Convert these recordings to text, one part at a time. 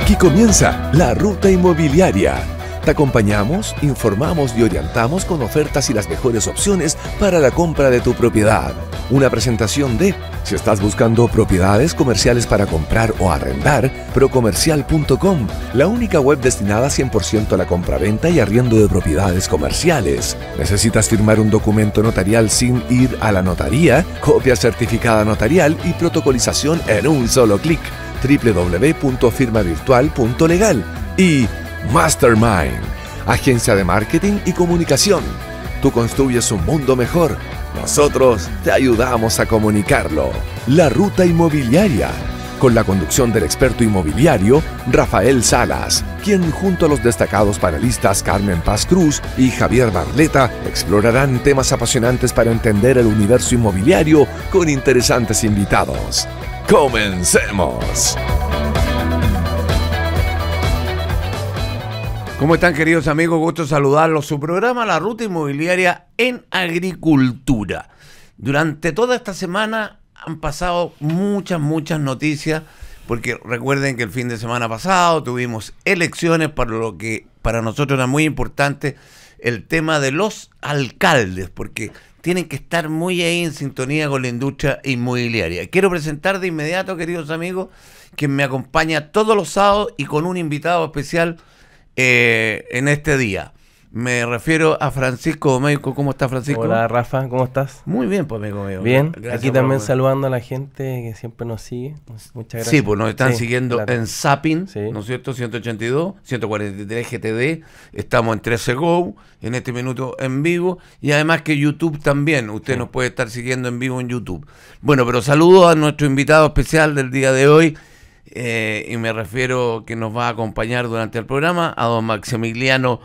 Aquí comienza la ruta inmobiliaria. Te acompañamos, informamos y orientamos con ofertas y las mejores opciones para la compra de tu propiedad. Una presentación de si estás buscando propiedades comerciales para comprar o arrendar, procomercial.com, la única web destinada 100% a la compra, venta y arriendo de propiedades comerciales. ¿Necesitas firmar un documento notarial sin ir a la notaría? Copia certificada notarial y protocolización en un solo clic www.firmavirtual.legal y Mastermind, agencia de marketing y comunicación. Tú construyes un mundo mejor. Nosotros te ayudamos a comunicarlo. La ruta inmobiliaria, con la conducción del experto inmobiliario Rafael Salas, quien junto a los destacados panelistas Carmen Paz Cruz y Javier Barleta explorarán temas apasionantes para entender el universo inmobiliario con interesantes invitados. Comencemos. ¿Cómo están queridos amigos? Gusto saludarlos. Su programa La Ruta Inmobiliaria en Agricultura. Durante toda esta semana han pasado muchas, muchas noticias, porque recuerden que el fin de semana pasado tuvimos elecciones, para lo que para nosotros era muy importante el tema de los alcaldes, porque tienen que estar muy ahí en sintonía con la industria inmobiliaria. Quiero presentar de inmediato, queridos amigos, quien me acompaña todos los sábados y con un invitado especial eh, en este día. Me refiero a Francisco Domeico. ¿Cómo estás, Francisco? Hola, Rafa. ¿Cómo estás? Muy bien, pues, me mío. Bien. Aquí también saludando a la gente que siempre nos sigue. Muchas gracias. Sí, pues nos están siguiendo en Zapping, ¿no es cierto? 182, 143 GTD. Estamos en 13 Go, en este minuto en vivo. Y además que YouTube también. Usted nos puede estar siguiendo en vivo en YouTube. Bueno, pero saludo a nuestro invitado especial del día de hoy. Eh, y me refiero que nos va a acompañar durante el programa a don Maximiliano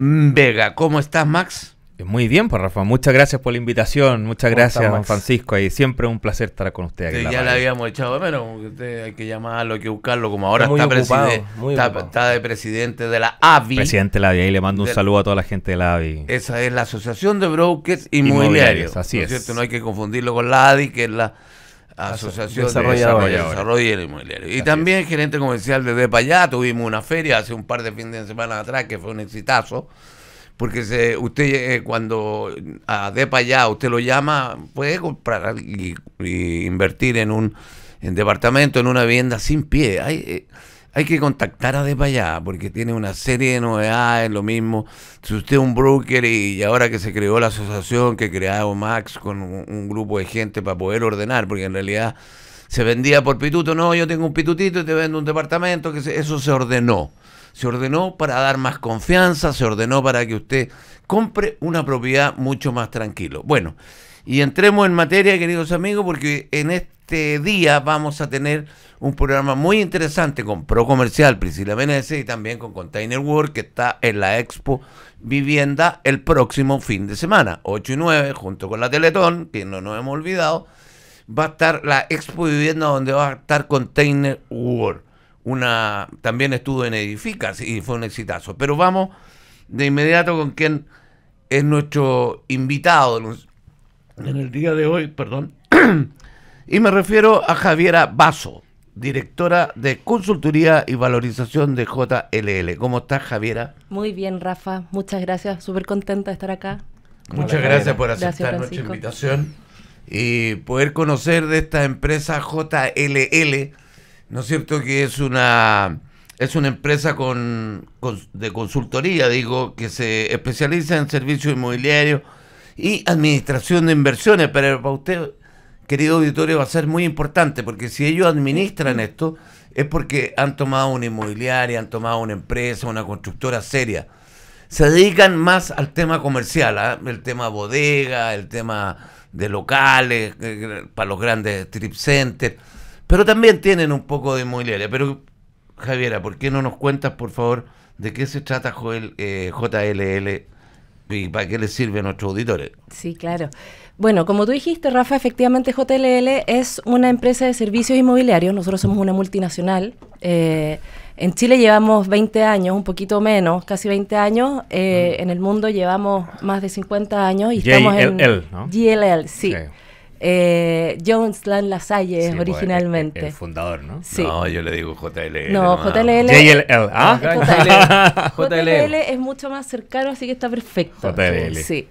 Mm, Vega. ¿Cómo estás, Max? Eh, muy bien, pues Rafa, muchas gracias por la invitación, muchas gracias, Juan Francisco, y siempre un placer estar con usted aquí. ya le habíamos echado de menos, usted hay que llamarlo, hay que buscarlo, como ahora está, de presidente de la AVI. Presidente de la AVI, ahí le mando un saludo a toda la gente de la AVI. Esa es la Asociación de Brokers Inmobiliarios, así es. Cierto? No hay que confundirlo con la ADI, que es la Asociación De Desarrollo Inmobiliario. Y también gerente comercial de Depa allá. Tuvimos una feria hace un par de fines de semana atrás que fue un exitazo. Porque usted eh, cuando a Depa allá usted lo llama, puede comprar y, invertir en un departamento, en una vivienda sin pie. Hay, eh, hay que contactar a allá porque tiene una serie de novedades, lo mismo. Si usted es un broker y ahora que se creó la asociación que creó Max con un, grupo de gente para poder ordenar, porque en realidad se vendía por pituto, no, yo tengo un pitutito y te vendo un departamento, que eso se ordenó. Se ordenó para dar más confianza, se ordenó para que usted compre una propiedad mucho más tranquilo. Bueno, y entremos en materia, queridos amigos, porque en este día vamos a tener un programa muy interesante con Pro Comercial, Priscila Menezes, y también con Container World, que está en la Expo Vivienda el próximo fin de semana, 8 y 9, junto con la Teletón, que no nos hemos olvidado. Va a estar la Expo Vivienda donde va a estar Container World. Una, también estuvo en Edificas y fue un exitazo. Pero vamos de inmediato con quien es nuestro invitado en el día de hoy, perdón, y me refiero a Javiera Basso, directora de consultoría y valorización de JLL. ¿Cómo estás, Javiera? Muy bien, Rafa. Muchas gracias. Súper contenta de estar acá. Muchas gracias por aceptar nuestra invitación y poder conocer de esta empresa JLL, ¿no es cierto? Que es una es una empresa con, de consultoría, digo, que se especializa en servicios inmobiliarios y administración de inversiones. Pero para usted, querido auditorio, va a ser muy importante porque si ellos administran esto es porque han tomado una inmobiliaria, han tomado una empresa, una constructora seria. Se dedican más al tema comercial, ¿ah? el tema bodega, el tema de locales, eh, para los grandes strip centers, pero también tienen un poco de inmobiliaria. Pero Javiera, ¿por qué no nos cuentas, por favor, de qué se trata JLL ¿Y para qué les sirve a nuestros auditores? Sí, claro. Bueno, como tú dijiste, Rafa, efectivamente JLL es una empresa de servicios inmobiliarios. Nosotros somos una multinacional. Eh, en Chile llevamos 20 años, un poquito menos, casi 20 años. Eh, mm. En el mundo llevamos más de 50 años y estamos en GLL, ¿no? GLL, sí. Eh, John Lasalle originalmente. El, fundador, ¿no? Sí. No, yo le digo JLL. No, JLL. JLL. ¿Ah? JLL. JLL. es mucho más cercano, así que está perfecto. Sí.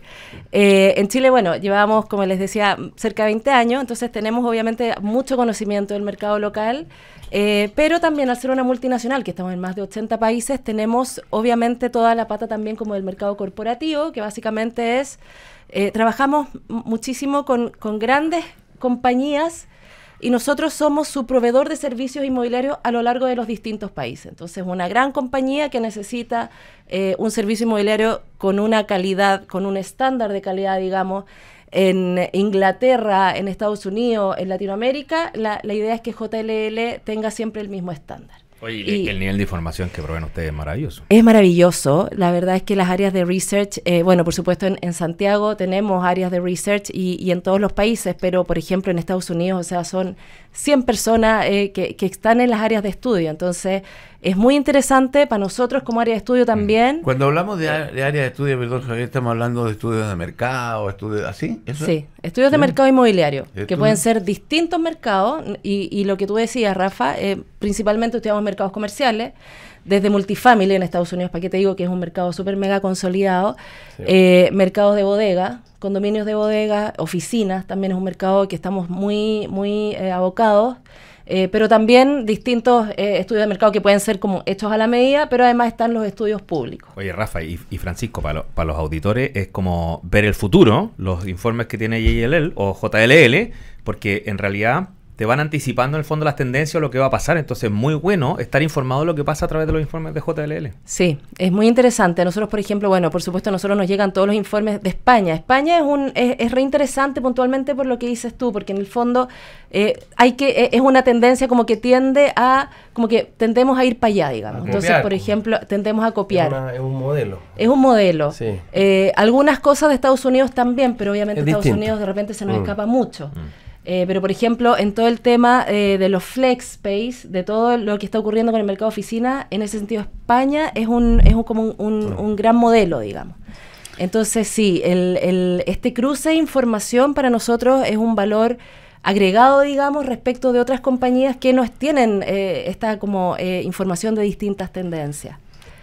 Eh, en Chile, bueno, llevamos, como les decía, cerca de 20 años, entonces tenemos obviamente mucho conocimiento del mercado local. Eh, pero también al ser una multinacional, que estamos en más de 80 países, tenemos obviamente toda la pata también como del mercado corporativo, que básicamente es, eh, trabajamos muchísimo con, grandes compañías y nosotros somos su proveedor de servicios inmobiliarios a lo largo de los distintos países. Entonces, una gran compañía que necesita eh, un servicio inmobiliario con una calidad, con un estándar de calidad, digamos, en Inglaterra, en Estados Unidos, en Latinoamérica, la, idea es que JLL tenga siempre el mismo estándar. Oye, y el nivel de información que proveen ustedes es maravilloso. Es maravilloso. La verdad es que las áreas de research, eh, bueno, por supuesto en, Santiago tenemos áreas de research y, en todos los países, pero por ejemplo en Estados Unidos, o sea, son 100 personas eh, que, que, están en las áreas de estudio. Entonces, es muy interesante para nosotros como área de estudio mm. también. Cuando hablamos de, área de estudio, perdón, estamos hablando de estudios de mercado, estudios así. sí, estudios de mercado inmobiliario, que pueden ser distintos mercados. Y, lo que tú decías, Rafa, eh, principalmente estudiamos mercados comerciales, desde multifamily en Estados Unidos, para que te digo que es un mercado súper mega consolidado, eh, mercados de bodega, condominios de bodega, oficinas, también es un mercado que estamos muy, muy eh, abocados. Eh, pero también distintos eh, estudios de mercado que pueden ser como hechos a la medida, pero además están los estudios públicos. Oye, Rafa y, Francisco, para, los auditores es como ver el futuro, los informes que tiene JLL o JLL, porque en realidad te van anticipando en el fondo las tendencias, lo que va a pasar. Entonces, muy bueno estar informado de lo que pasa a través de los informes de JLL. Sí, es muy interesante. Nosotros, por ejemplo, bueno, por supuesto, a nosotros nos llegan todos los informes de España. España es un es, reinteresante puntualmente por lo que dices tú, porque en el fondo eh, hay que e, es una tendencia como que tiende a como que tendemos a ir para allá, digamos. Entonces, por pues. ejemplo, tendemos a copiar. Es, un modelo. Es un modelo. Eh, algunas cosas de Estados Unidos también, pero obviamente Estados Unidos de repente se nos mm. escapa mucho. Mm. Eh, pero, por ejemplo, en todo el tema eh, de los flex space, de todo lo que está ocurriendo con el mercado oficina, en ese sentido España es un, es como un, gran modelo, digamos. Entonces, sí, el, este cruce de información para nosotros es un valor agregado, digamos, respecto de otras compañías que no tienen eh, esta como información de distintas tendencias.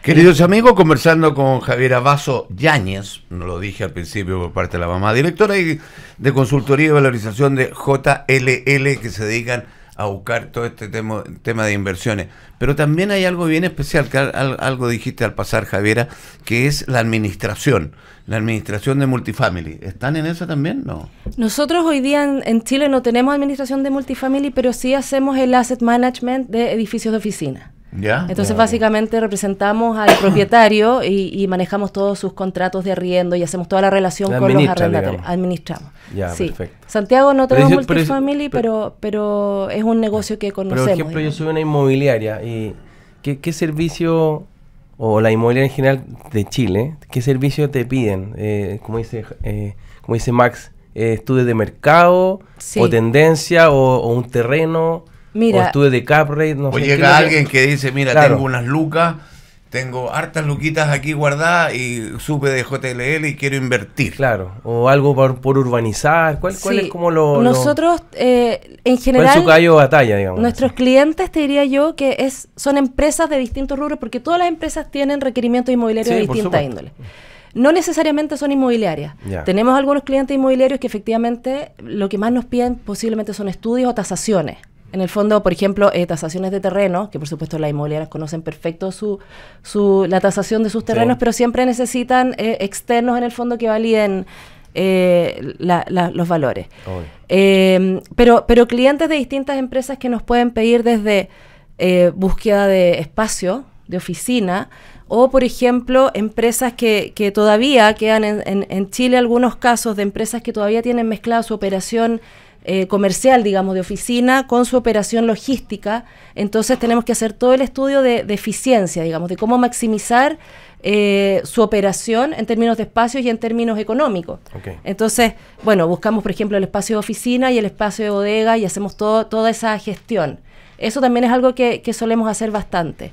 Queridos amigos, conversando con Javier Abaso Yáñez, lo dije al principio por parte de la mamá, directora de consultoría y valorización de JLL, que se dedican a buscar todo este tema, de inversiones. Pero también hay algo bien especial, que algo dijiste al pasar, Javiera, que es la administración, la administración de multifamily. ¿Están en eso también? No. Nosotros hoy día en Chile no tenemos administración de multifamily, pero sí hacemos el asset management de edificios de oficina. Entonces básicamente representamos al propietario y, manejamos todos sus contratos de arriendo y hacemos toda la relación con los arrendatarios. Administramos. perfecto. Santiago no tenemos multifamily, pero, pero, es un negocio que conocemos. Por ejemplo, yo soy una inmobiliaria y ¿qué, servicio o la inmobiliaria en general de Chile, ¿qué servicio te piden? Eh, como, dice, eh, como dice Max, estudio eh, estudios de mercado o tendencia o, o un terreno. Mira, o estuve de Caprate, o llega alguien que dice, mira, tengo unas lucas, tengo hartas luquitas aquí guardadas y supe de JLL y quiero invertir. Claro, o algo por, por urbanizar. ¿Cuál, es como lo...? Nosotros, eh, en general... ¿cuál es su batalla, digamos? Nuestros clientes, te diría yo, que es son empresas de distintos rubros, porque todas las empresas tienen requerimientos inmobiliarios de distinta índole no necesariamente son inmobiliarias. Tenemos algunos clientes inmobiliarios que efectivamente lo que más nos piden posiblemente son estudios o tasaciones. En el fondo, por ejemplo, eh, tasaciones de terreno, que por supuesto las inmobiliarias conocen perfecto su, su, la tasación de sus terrenos, pero siempre necesitan eh, externos en el fondo que validen eh, los valores. Em, pero, pero clientes de distintas empresas que nos pueden pedir desde búsqueda de espacio, de oficina, o por ejemplo empresas que, que todavía quedan en, en, Chile algunos casos de empresas que todavía tienen mezclada su operación eh, comercial, digamos, de oficina, con su operación logística. Entonces tenemos que hacer todo el estudio de, eficiencia, digamos, de cómo maximizar eh, su operación en términos de espacios y en términos económicos. Entonces, bueno, buscamos, por ejemplo, el espacio de oficina y el espacio de bodega y hacemos todo, toda esa gestión. Eso también es algo que, solemos hacer bastante.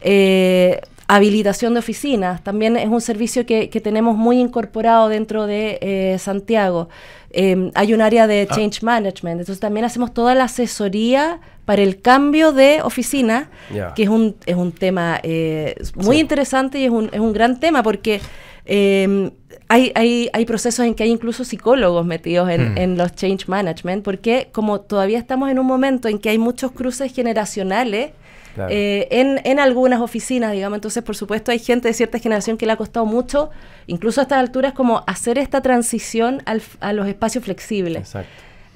Eh, habilitación de oficinas. También es un servicio que, tenemos muy incorporado dentro de eh, Santiago. Em, hay un área de ah. change management, entonces también hacemos toda la asesoría para el cambio de oficina, que es un, tema eh, muy interesante y es un, gran tema porque... Em, hay, hay, procesos en que hay incluso psicólogos metidos en, hmm. en, los change management, porque como todavía estamos en un momento en que hay muchos cruces generacionales, eh, en, en, algunas oficinas, digamos. Entonces, por supuesto, hay gente de cierta generación que le ha costado mucho, incluso a estas alturas, como hacer esta transición a los espacios flexibles.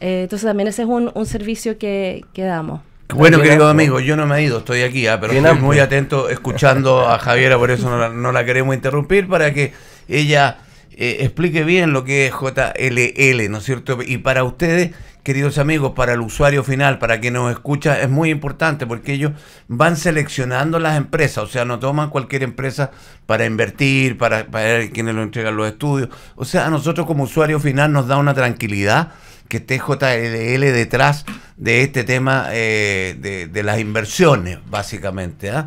Eh, entonces, también ese es un, servicio que, que damos. Bueno, querido amigo, yo no me he ido, estoy aquí, ah, pero estoy muy atento escuchando a Javiera, por eso no la, queremos interrumpir, para que ella eh, explique bien lo que es JLL, ¿no es cierto? Y para ustedes queridos amigos, para el usuario final, para quien nos escucha, es muy importante porque ellos van seleccionando las empresas, o sea, no toman cualquier empresa para invertir, para, para quienes lo entregan los estudios. O sea, a nosotros como usuario final nos da una tranquilidad que esté JLL detrás de este tema eh, de, las inversiones, básicamente. ¿ah?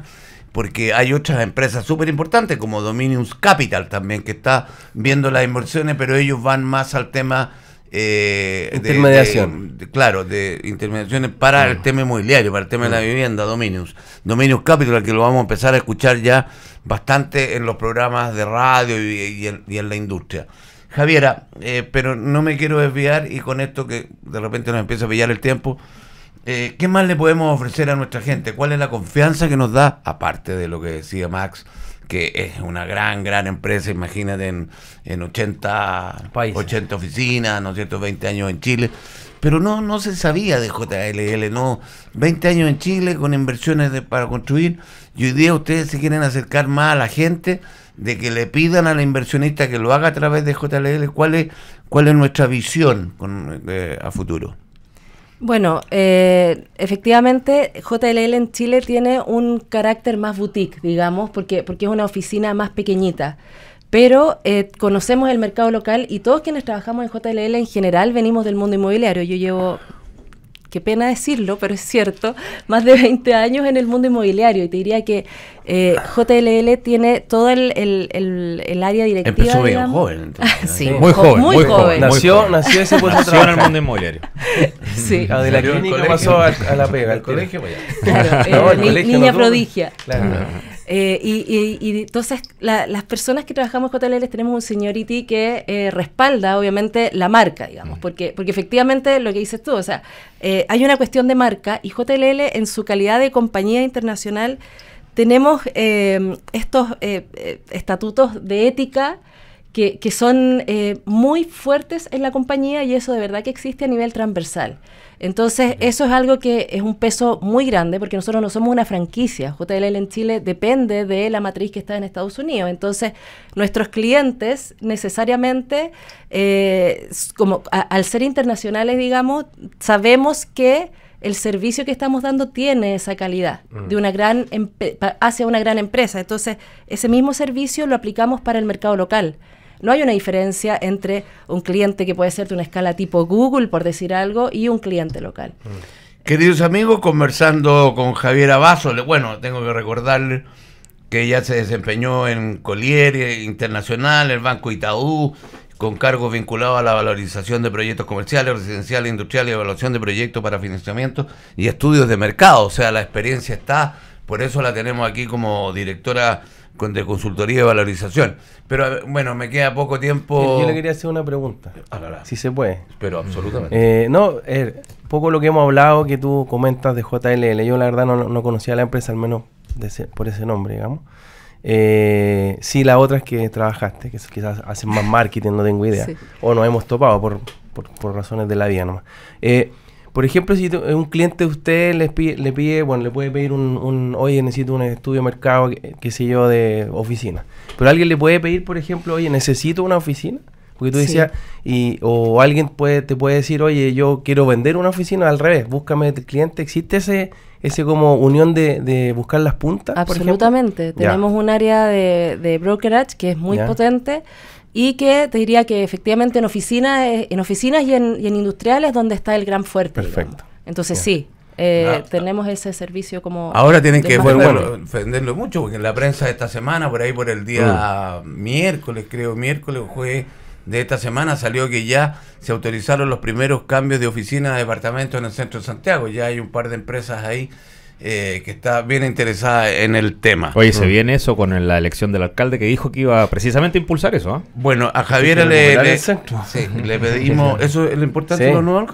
Porque hay otras empresas súper importantes como Dominions Capital también, que está viendo las inversiones, pero ellos van más al tema eh, intermediación. De, claro, de intermediaciones para el tema inmobiliario, para el tema de la vivienda, Dominus Dominius Capital, que lo vamos a empezar a escuchar ya bastante en los programas de radio y, en, la industria. Javiera, eh, pero no me quiero desviar y con esto que de repente nos empieza a pillar el tiempo, eh, ¿qué más le podemos ofrecer a nuestra gente? ¿Cuál es la confianza que nos da, aparte de lo que decía Max? que es una gran, gran empresa, imagínate, en, 80, oficinas, ¿no es años en Chile. Pero no, no se sabía de JLL, no. 20 años en Chile con inversiones para construir. Y hoy día ustedes se quieren acercar más a la gente de que le pidan al inversionista que lo haga a través de JLL. ¿Cuál es, cuál es nuestra visión con, eh, a futuro? Bueno, eh, efectivamente JLL en Chile tiene un carácter más boutique, digamos, porque, porque es una oficina más pequeñita. Pero eh, conocemos el mercado local y todos quienes trabajamos en JLL en general venimos del mundo inmobiliario. Yo llevo qué pena decirlo, pero es cierto, más de 20 años en el mundo inmobiliario. Y te diría que eh, JLL tiene todo el, el, el, área directiva. Empezó bien joven, sí, muy, joven, Nació, nació y se puso a trabajar en el mundo inmobiliario. sí. de la clínica pasó a, la pega, al colegio. Eh, niña prodigia. Claro. Eh, y, entonces las personas que trabajamos con JLL tenemos un seniority que eh, respalda obviamente la marca, digamos, mm. porque, porque efectivamente lo que dices tú, o sea, eh, hay una cuestión de marca y JLL en su calidad de compañía internacional tenemos estos estatutos de ética que, son eh, muy fuertes en la compañía y eso de verdad que existe a nivel transversal. Entonces, eso es algo que es un peso muy grande porque nosotros no somos una franquicia. JLL en Chile depende de la matriz que está en Estados Unidos. Entonces, nuestros clientes necesariamente, eh, como al ser internacionales, digamos, sabemos que el servicio que estamos dando tiene esa calidad mm. de una gran hacia una gran empresa. Entonces, ese mismo servicio lo aplicamos para el mercado local. No hay una diferencia entre un cliente que puede ser de una escala tipo Google, por decir algo, y un cliente local. Mm. Queridos amigos, conversando con Javier Abaso, bueno, tengo que recordarle que ya se desempeñó en Collier eh, Internacional, el Banco Itaú, con cargos vinculados a la valorización de proyectos comerciales, residenciales, industriales, evaluación de proyectos para financiamiento y estudios de mercado. O sea, la experiencia está, por eso la tenemos aquí como directora de consultoría y valorización. Pero bueno, me queda poco tiempo. Yo le quería hacer una pregunta. si se puede. Pero absolutamente. Eh, no, eh, poco lo que hemos hablado que tú comentas de JLL. Yo la verdad no, conocía la empresa, al menos por ese nombre, digamos. Eh, sí, la otra es que trabajaste, que quizás hacen más marketing, no tengo idea. O nos hemos topado por, razones de la vida nomás. Por ejemplo, si eh, un cliente de usted le pide, bueno, le puede pedir un, oye, necesito un estudio de mercado, qué sé yo, de oficina. Pero alguien le puede pedir, por ejemplo, oye, necesito una oficina. Porque tú decías, y, o alguien puede, te puede decir, oye, yo quiero vender una oficina, al revés, búscame el cliente. ¿Existe ese, ese como unión de, de buscar las puntas? Absolutamente. Tenemos un área de, de brokerage que es muy potente y que te diría que efectivamente en oficinas, eh, en oficinas y en, en industriales donde está el gran fuerte. Perfecto. Entonces sí. Eh, tenemos ese servicio como... Ahora tienen que defenderlo mucho, porque en la prensa de esta semana, por ahí por el día uh. miércoles, creo, miércoles o jueves de esta semana salió que ya se autorizaron los primeros cambios de oficina de departamento en el centro de Santiago. Ya hay un par de empresas ahí eh, que está bien interesada en el tema. Oye, se mm. viene eso con la elección del alcalde que dijo que iba precisamente a impulsar eso. ¿ah? Bueno, a Javier le, pedimos, eso es lo importante de los nuevos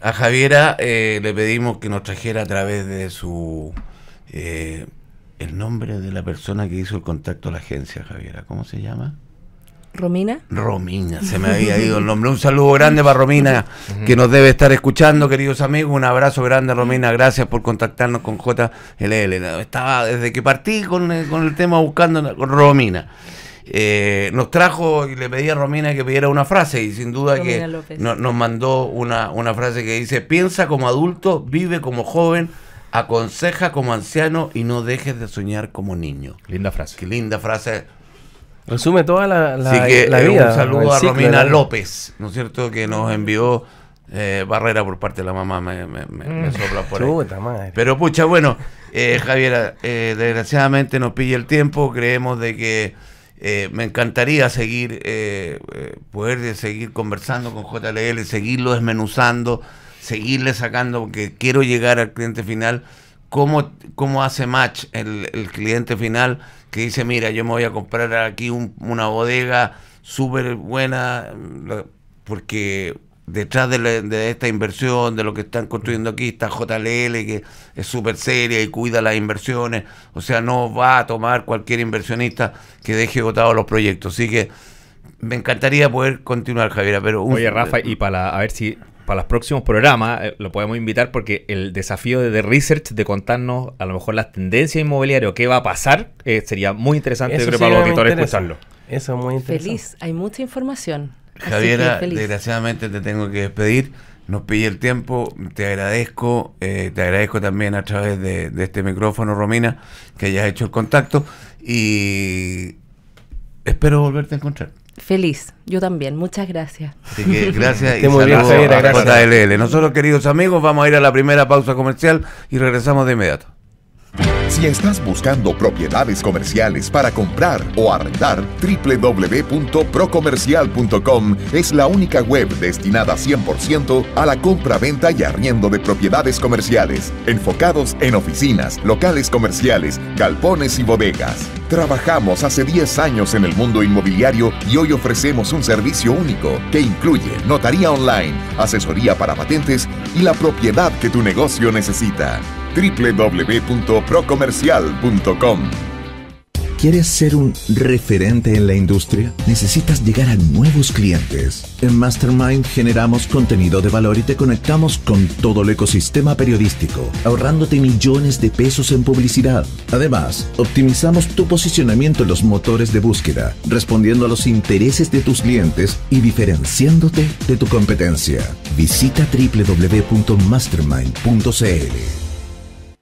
A Javiera eh, le pedimos que nos trajera a través de su... Eh, el nombre de la persona que hizo el contacto a la agencia, Javiera, ¿cómo se llama? Romina. Romina, se me había ido el nombre. Un saludo grande para Romina, que nos debe estar escuchando, queridos amigos. Un abrazo grande, Romina. Gracias por contactarnos con JLL. Estaba desde que partí con eh, el, tema buscando con Romina. Eh, nos trajo y le pedí a Romina que pidiera una frase y sin duda que nos mandó una, una frase que dice, piensa como adulto, vive como joven, aconseja como anciano y no dejes de soñar como niño. Linda frase. Qué linda frase Resume toda la, la, eh, vida. Un saludo a Romina López, ¿no es cierto? Que nos envió eh, barrera por parte de la mamá, me, me, mm. por Chuta, Pero pucha, bueno, eh, Javier, desgraciadamente nos pilla el tiempo, creemos de que me encantaría seguir, poder seguir conversando con JLL, seguirlo desmenuzando, seguirle sacando, porque quiero llegar al cliente final cómo, cómo hace match el, cliente final que dice, mira, yo me voy a comprar aquí una bodega súper buena, porque detrás de, de, esta inversión, de lo que están construyendo aquí, está JLL, que es súper seria y cuida las inversiones. O sea, no va a tomar cualquier inversionista que deje votados los proyectos. Así que me encantaría poder continuar, Javiera, pero... Oye, Rafa, y para, a ver si para los próximos programas eh, lo podemos invitar porque el desafío de, The research de contarnos a lo mejor las tendencias inmobiliarias o qué va a pasar eh, sería muy interesante Eso para los auditores escucharlo. Eso es muy interesante. Feliz, hay mucha información. Javiera, desgraciadamente te tengo que despedir. Nos pillé el tiempo, te agradezco, eh, te agradezco también a través de este micrófono, Romina, que hayas hecho el contacto y espero volverte a encontrar. Feliz, yo también. Muchas gracias. Así que gracias y muy bien, a Nosotros, queridos amigos, vamos a ir a la primera pausa comercial y regresamos de inmediato. Si estás buscando propiedades comerciales para comprar o arrendar, www.procomercial.com es la única web destinada 100% a la compra-venta y arriendo de propiedades comerciales, enfocados en oficinas, locales comerciales, galpones y bodegas. Trabajamos hace 10 años en el mundo inmobiliario y hoy ofrecemos un servicio único que incluye notaría online, asesoría para patentes y la propiedad que tu negocio necesita www.procomercial.com. ¿Quieres ser un referente en la industria? Necesitas llegar a nuevos clientes. En Mastermind generamos contenido de valor y te conectamos con todo el ecosistema periodístico, ahorrándote millones de pesos en publicidad. Además, optimizamos tu posicionamiento en los motores de búsqueda, respondiendo a los intereses de tus clientes y diferenciándote de tu competencia. Visita www.mastermind.cl.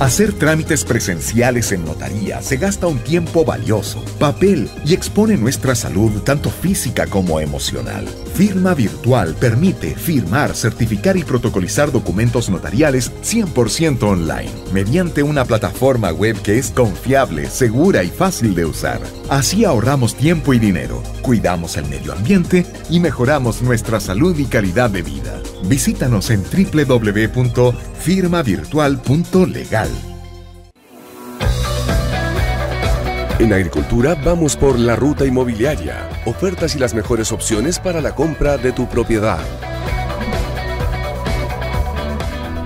Hacer trámites presenciales en notaría se gasta un tiempo valioso, papel y expone nuestra salud tanto física como emocional. Firma virtual permite firmar, certificar y protocolizar documentos notariales 100% online, mediante una plataforma web que es confiable, segura y fácil de usar. Así ahorramos tiempo y dinero, cuidamos el medio ambiente y mejoramos nuestra salud y calidad de vida. Visítanos en www.firmavirtual.le legal. En agricultura vamos por la ruta inmobiliaria, ofertas y las mejores opciones para la compra de tu propiedad.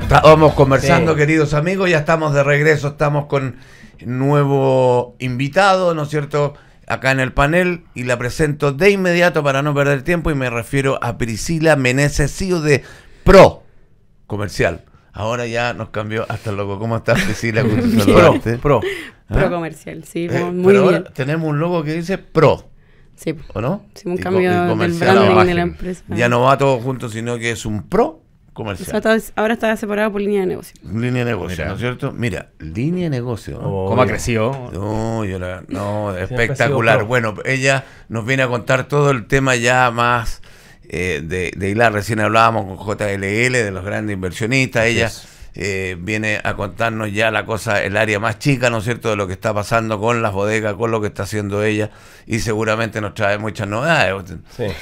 Estamos conversando, queridos amigos, ya estamos de regreso, estamos con nuevo invitado, ¿no es cierto? Acá en el panel y la presento de inmediato para no perder tiempo y me refiero a Priscila Meneses, CEO de Pro Comercial. Ahora ya nos cambió hasta el logo. ¿Cómo estás, Priscila? pro, ¿Ah? pro. comercial, sí, eh, muy pero bien. Ahora tenemos un logo que dice pro. Sí. ¿O no? Sí, un cambio del branding de la empresa. Ya no va todo junto, sino que es un pro comercial. ahora está separado por línea de negocio. Línea de negocio, ¿no es cierto? Mira, línea de negocio. Oh, ¿Cómo ha crecido? No, no espectacular. Bueno, ella nos viene a contar todo el tema ya más eh, de, de Hilar. Recién hablábamos con JLL, de los grandes inversionistas. Ella eh, viene a contarnos ya la cosa, el área más chica, ¿no es cierto?, de lo que está pasando con las bodegas, con lo que está haciendo ella y seguramente nos trae muchas novedades.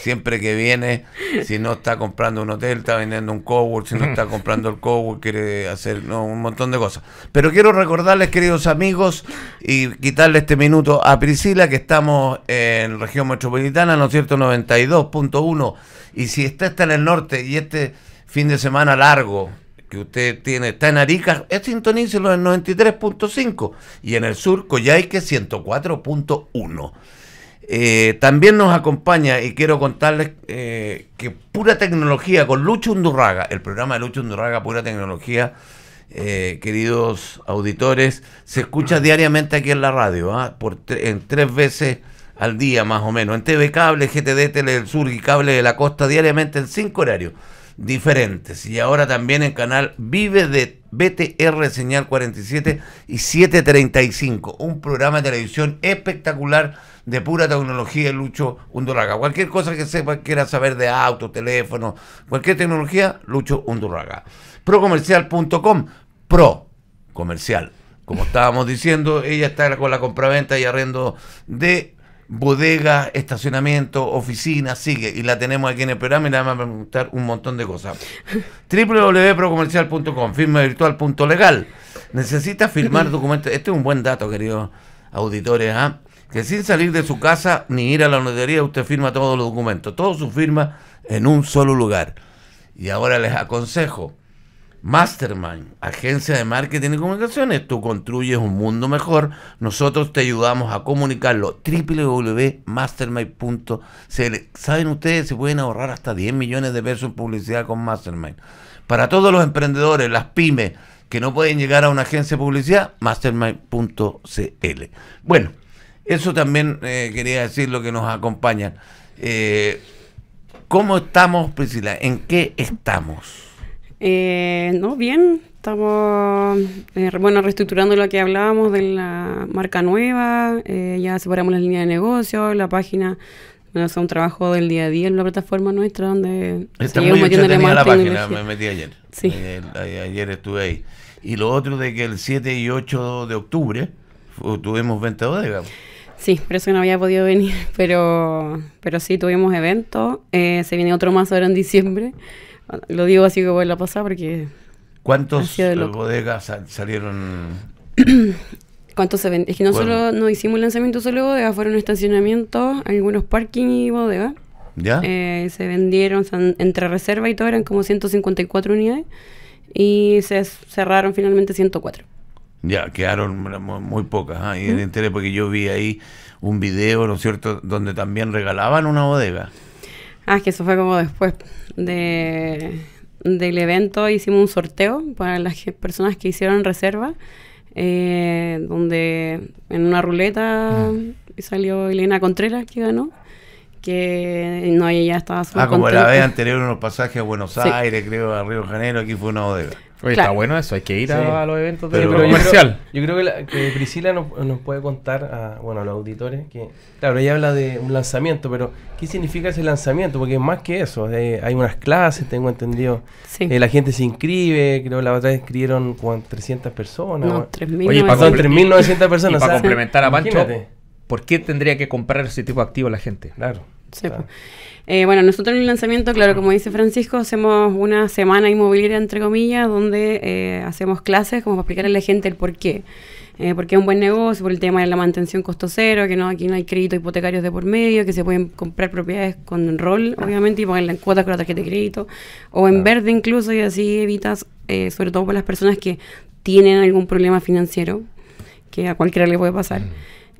Siempre que viene, si no está comprando un hotel, está vendiendo un cowork, si no está comprando el cowork, quiere hacer un montón de cosas. Pero quiero recordarles, queridos amigos, y quitarle este minuto a Priscila, que estamos en región metropolitana, ¿no es cierto?, 92.1. Y si está, está en el norte y este fin de semana largo que usted tiene, está en Arica, es sintonícelo en 93.5 y en el sur Coyhaique 104.1. Eh, también nos acompaña y quiero contarles eh, que Pura Tecnología con Lucho Undurraga, el programa de Lucho Undurraga, Pura Tecnología, eh, queridos auditores, se escucha diariamente aquí en la radio, ¿ah? Por en tres veces al día más o menos, en TV Cable, GTD, Tele del Sur y Cable de la Costa, diariamente en cinco horarios diferentes. Y ahora también en canal Vive de BTR Señal 47 y 735. Un programa de televisión espectacular de pura tecnología, Lucho Undurraga. Cualquier cosa que sepa, quiera saber de auto, teléfono, cualquier tecnología, Lucho Undurraga. Procomercial.com, pro comercial. Como estábamos diciendo, ella está con la compraventa y arriendo de bodega, estacionamiento, oficina, sigue. Y la tenemos aquí en el programa y la vamos a preguntar un montón de cosas. www.procomercial.com, firma virtual.legal. necesita firmar documentos. Este es un buen dato, queridos auditores. ¿ah? Que sin salir de su casa ni ir a la notaría, usted firma todos los documentos. Todos su firma en un solo lugar. Y ahora les aconsejo Mastermind, agencia de marketing y comunicaciones. Tú construyes un mundo mejor. Nosotros te ayudamos a comunicarlo. www.mastermind.cl. Saben ustedes, se pueden ahorrar hasta 10 millones de pesos en publicidad con Mastermind. Para todos los emprendedores, las pymes que no pueden llegar a una agencia de publicidad, mastermind.cl. Bueno, eso también eh, quería decir lo que nos acompaña. Eh, ¿Cómo estamos, Priscila? ¿En qué estamos? Eh, no, bien, estamos, eh, bueno, reestructurando lo que hablábamos de la marca nueva, eh, ya separamos las líneas de negocio, la página, bueno, es un trabajo del día a día en la plataforma nuestra donde... la página, me metí ayer. Sí. Eh, ayer, estuve ahí. Y lo otro de que el 7 y 8 de octubre tuvimos venta digamos Sí, por eso no había podido venir, pero, pero sí, tuvimos eventos, se viene otro más ahora en diciembre. Lo digo así voy a la pasada porque... ¿Cuántos bodegas salieron? ¿Cuántos se vendieron? Es que no solo no hicimos lanzamiento solo de bodegas, fueron estacionamientos, algunos parking y bodegas. ¿Ya? Eh, se vendieron entre reserva y todo, eran como 154 unidades y se cerraron finalmente 104. Ya, quedaron muy pocas. ¿eh? ¿ah? en porque yo vi ahí un video, ¿no es cierto?, donde también regalaban una bodega. Ah, que eso fue como después de, del evento. Hicimos un sorteo para las personas que hicieron reserva, eh, donde en una ruleta mm. salió Elena Contreras que ganó que no, ella estaba súper Ah, como la vez anterior unos pasajes a Buenos Aires, creo, a Río Janeiro, aquí fue una bodega está bueno eso, hay que ir a, los eventos de comercial. Yo creo, que, Priscila nos, puede contar a, bueno, a los auditores que, claro, ella habla de un lanzamiento, pero ¿qué significa ese lanzamiento? Porque es más que eso, eh, hay unas clases, tengo entendido. Eh, la gente se inscribe, creo que la otra vez escribieron con 300 personas. No, 3.900 personas. para complementar a Pancho, ¿por qué tendría que comprar ese tipo de activo la gente? Claro. Pues. Eh, bueno, nosotros en el lanzamiento, claro, como dice Francisco, hacemos una semana inmobiliaria, entre comillas, donde eh, hacemos clases como para explicarle a la gente el por qué. Eh, porque es un buen negocio, por el tema de la mantención costo cero, que no aquí no hay crédito hipotecarios de por medio, que se pueden comprar propiedades con rol, ah. obviamente, y ponerla en cuotas con la tarjeta de crédito, o en verde incluso, y así evitas, sobre todo para las personas que tienen algún problema financiero, que a cualquiera le puede pasar. Mm.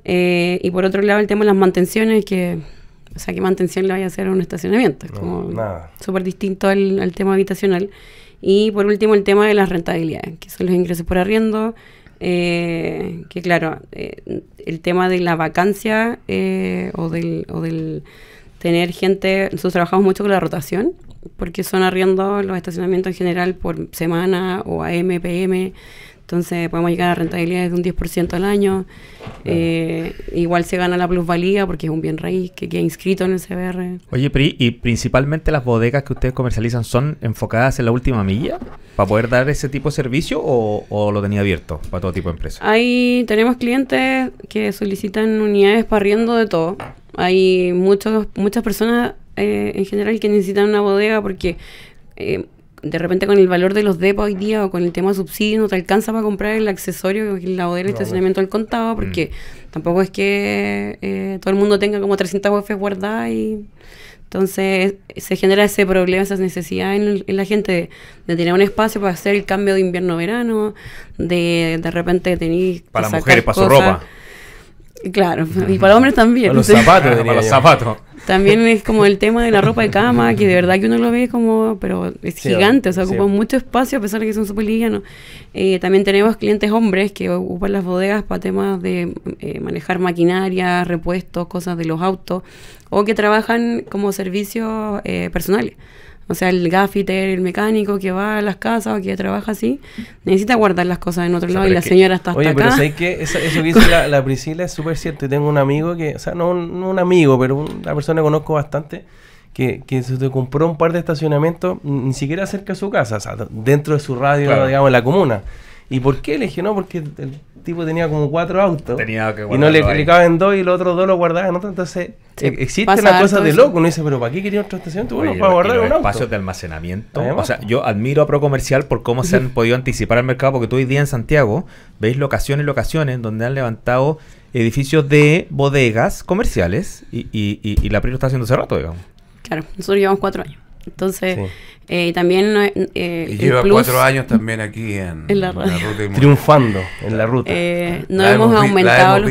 Eh, y por otro lado, el tema de las mantenciones, que, o sea, ¿qué mantención le vaya a hacer a un estacionamiento? Es como súper distinto al, tema habitacional. Y por último, el tema de las rentabilidades, que son los ingresos por arriendo, eh, que claro, eh, el tema de la vacancia o, del, o del tener gente, nosotros trabajamos mucho con la rotación, porque son arriendo los estacionamientos en general por semana o AM, PM, entonces podemos llegar a rentabilidades de un 10% al año. Eh, igual se gana la plusvalía porque es un bien raíz que queda inscrito en el CBR. Oye, Pri, ¿y principalmente las bodegas que ustedes comercializan son enfocadas en la última milla para poder dar ese tipo de servicio o, lo tenía abierto para todo tipo de empresas? Ahí tenemos clientes que solicitan unidades parriendo de todo. Hay muchos, muchas personas eh, en general que necesitan una bodega porque eh, de repente con el valor de los depos hoy día o con el tema de subsidio no te alcanza para comprar el accesorio que la bodega pues. del estacionamiento al contado mm. porque tampoco es que eh, todo el mundo tenga como 300 UFs guardadas y entonces se genera ese problema, esas necesidad en, la gente de, tener un espacio para hacer el cambio de invierno-verano, de de repente tener... Para mujeres, para su ropa. Claro, y para hombres también. Para los zapatos, los También es como el tema de la ropa de cama, que de verdad que uno lo ve como, pero es gigante, o sea, ocupa mucho espacio a pesar de que son súper livianos. Eh, también tenemos clientes hombres que ocupan las bodegas para temas de eh, manejar maquinaria, repuestos, cosas de los autos, o que trabajan como servicios eh, personales. O sea, el gaffiter, el mecánico que va a las casas o que trabaja así, necesita guardar las cosas en otro lado y la señora está hasta oye, pero sé que Eso que dice la, Priscila es súper cierto. Y tengo un amigo que, o sea, no un, amigo, pero una persona que conozco bastante, que, que se compró un par de estacionamientos ni siquiera cerca de su casa, o sea, dentro de su radio, digamos, en la comuna. ¿Y por qué? Le dije, no, porque el tipo tenía como cuatro autos. Tenía que y no le en dos y los otros dos lo guardaban en otro. Entonces, e-, existe una cosa de loco. Uno dice, pero ¿para qué quería otra estación? Tú bueno, para guardar un auto. espacios de almacenamiento. o sea, yo admiro a Procomercial por cómo se han podido anticipar al mercado, porque tú hoy día en Santiago veis locaciones y locaciones donde han levantado edificios de bodegas comerciales y, y, y, y la PRI lo está haciendo hace rato, digamos. Claro, nosotros llevamos cuatro años. Entonces, eh, también... Eh, eh, y lleva cuatro años también aquí en, la, ruta. Triunfando en la ruta. no hemos, aumentado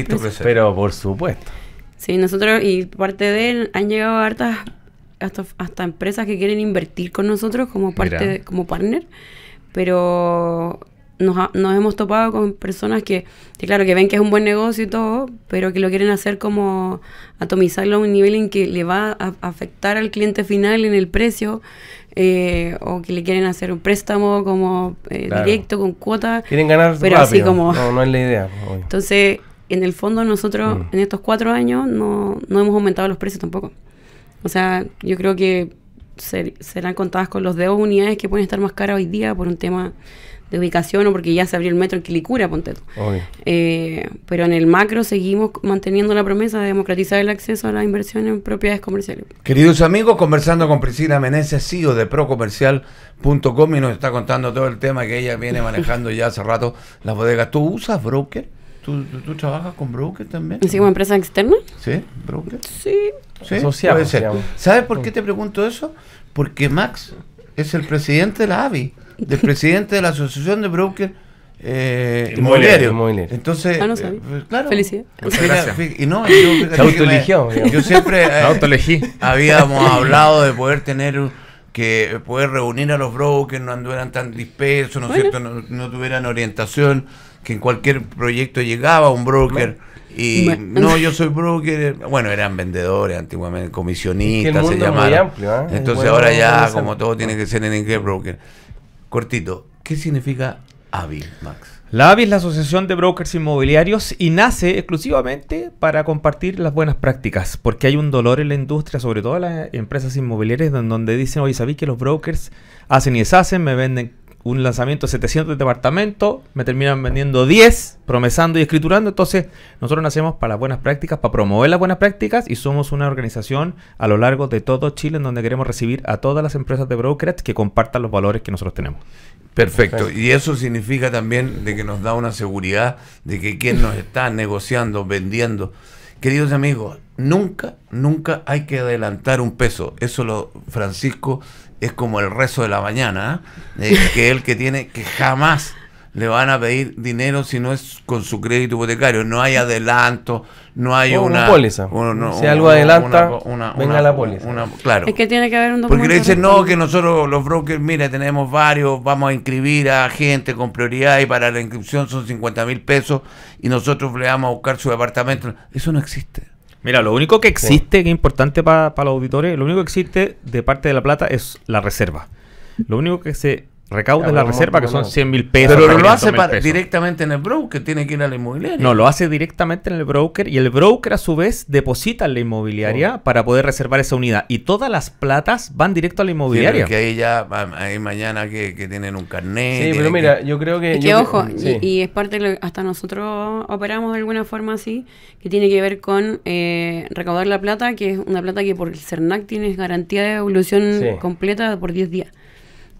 Pero por supuesto. Sí, nosotros y parte de él han llegado hartas, hasta, hasta empresas que quieren invertir con nosotros como parte como partner, pero nos, hemos topado con personas que, claro, que ven que es un buen negocio y todo, pero que lo quieren hacer como atomizarlo a un nivel en que le va a afectar al cliente final en el precio, eh, o que le quieren hacer un préstamo como eh, directo, con cuota. Quieren ganar pero rápido. Así como, no, es la idea. Entonces, en el fondo nosotros mm. en estos cuatro años no, no hemos aumentado los precios tampoco. O sea, yo creo que serán contadas con los dos unidades que pueden estar más caras hoy día por un tema de ubicación o porque ya se abrió el metro en Quilicura, ponte eh, pero en el macro seguimos manteniendo la promesa de democratizar el acceso a la inversión en propiedades comerciales. Queridos amigos, conversando con Priscila Meneses, CEO de procomercial.com y nos está contando todo el tema que ella viene manejando ya hace rato las bodegas. ¿Tú usas broker? ¿Tú, tú, trabajas con broker también? ¿Sí, como empresa externa? Sí, broker. Sí. ¿Sí? ¿Sabes por qué te pregunto eso? Porque Max es el presidente de la AVI del presidente de la Asociación de Brokers eh, Entonces, claro. Y no, yo, yo siempre eh, habíamos hablado de poder tener que poder reunir a los brokers, no eran tan dispersos, ¿no cierto? No, tuvieran orientación, que en cualquier proyecto llegaba un broker. Y no, yo soy broker. Eh, bueno, eran vendedores antiguamente, comisionistas, se llamaban. ¿eh? Entonces ahora ya, como todo tiene que ser en inglés, broker. Cortito, ¿qué significa AVI, Max? La AVI es la Asociación de Brokers Inmobiliarios y nace exclusivamente para compartir las buenas prácticas, porque hay un dolor en la industria, sobre todo en las empresas inmobiliarias, donde dicen, oye, sabéis que los brokers hacen y deshacen, me venden un lanzamiento de 700 departamentos, me terminan vendiendo 10, promesando y escriturando. Entonces, nosotros nacemos para las buenas prácticas, para promover las buenas prácticas y somos una organización a lo largo de todo Chile en donde queremos recibir a todas las empresas de brokerage que compartan los valores que nosotros tenemos. Perfecto. Y eso significa también de que nos da una seguridad de que quien nos está negociando, vendiendo. Queridos amigos, nunca, nunca hay que adelantar un peso. Eso lo Francisco es como el rezo de la mañana, ¿eh? que el que tiene que jamás le van a pedir dinero si no es con su crédito hipotecario. No hay adelanto, no hay una, póliza. si algo adelanta, una, venga la póliza. claro. Es que tiene que haber un documento. Porque le dicen, no, que nosotros los brokers, mire, tenemos varios, vamos a inscribir a gente con prioridad y para la inscripción son 50 mil pesos y nosotros le vamos a buscar su departamento. Eso no existe. Mira, lo único que existe, que es importante para los auditores, lo único que existe de parte de La Plata es la reserva. Lo único que se Recauda la reserva, que son 100 mil pesos. Pero lo hace directamente en el broker, tiene que ir a la inmobiliaria. No, lo hace directamente en el broker y el broker a su vez deposita en la inmobiliaria para poder reservar esa unidad. Y todas las platas van directo a la inmobiliaria. Sí, que ahí ya, ahí mañana que, tienen un carnet. Sí, pero mira, yo creo que... ojo, y, es parte, de lo, hasta nosotros operamos de alguna forma así, que tiene que ver con eh, recaudar la plata, que es una plata que por el CERNAC tienes garantía de evolución completa por 10 días.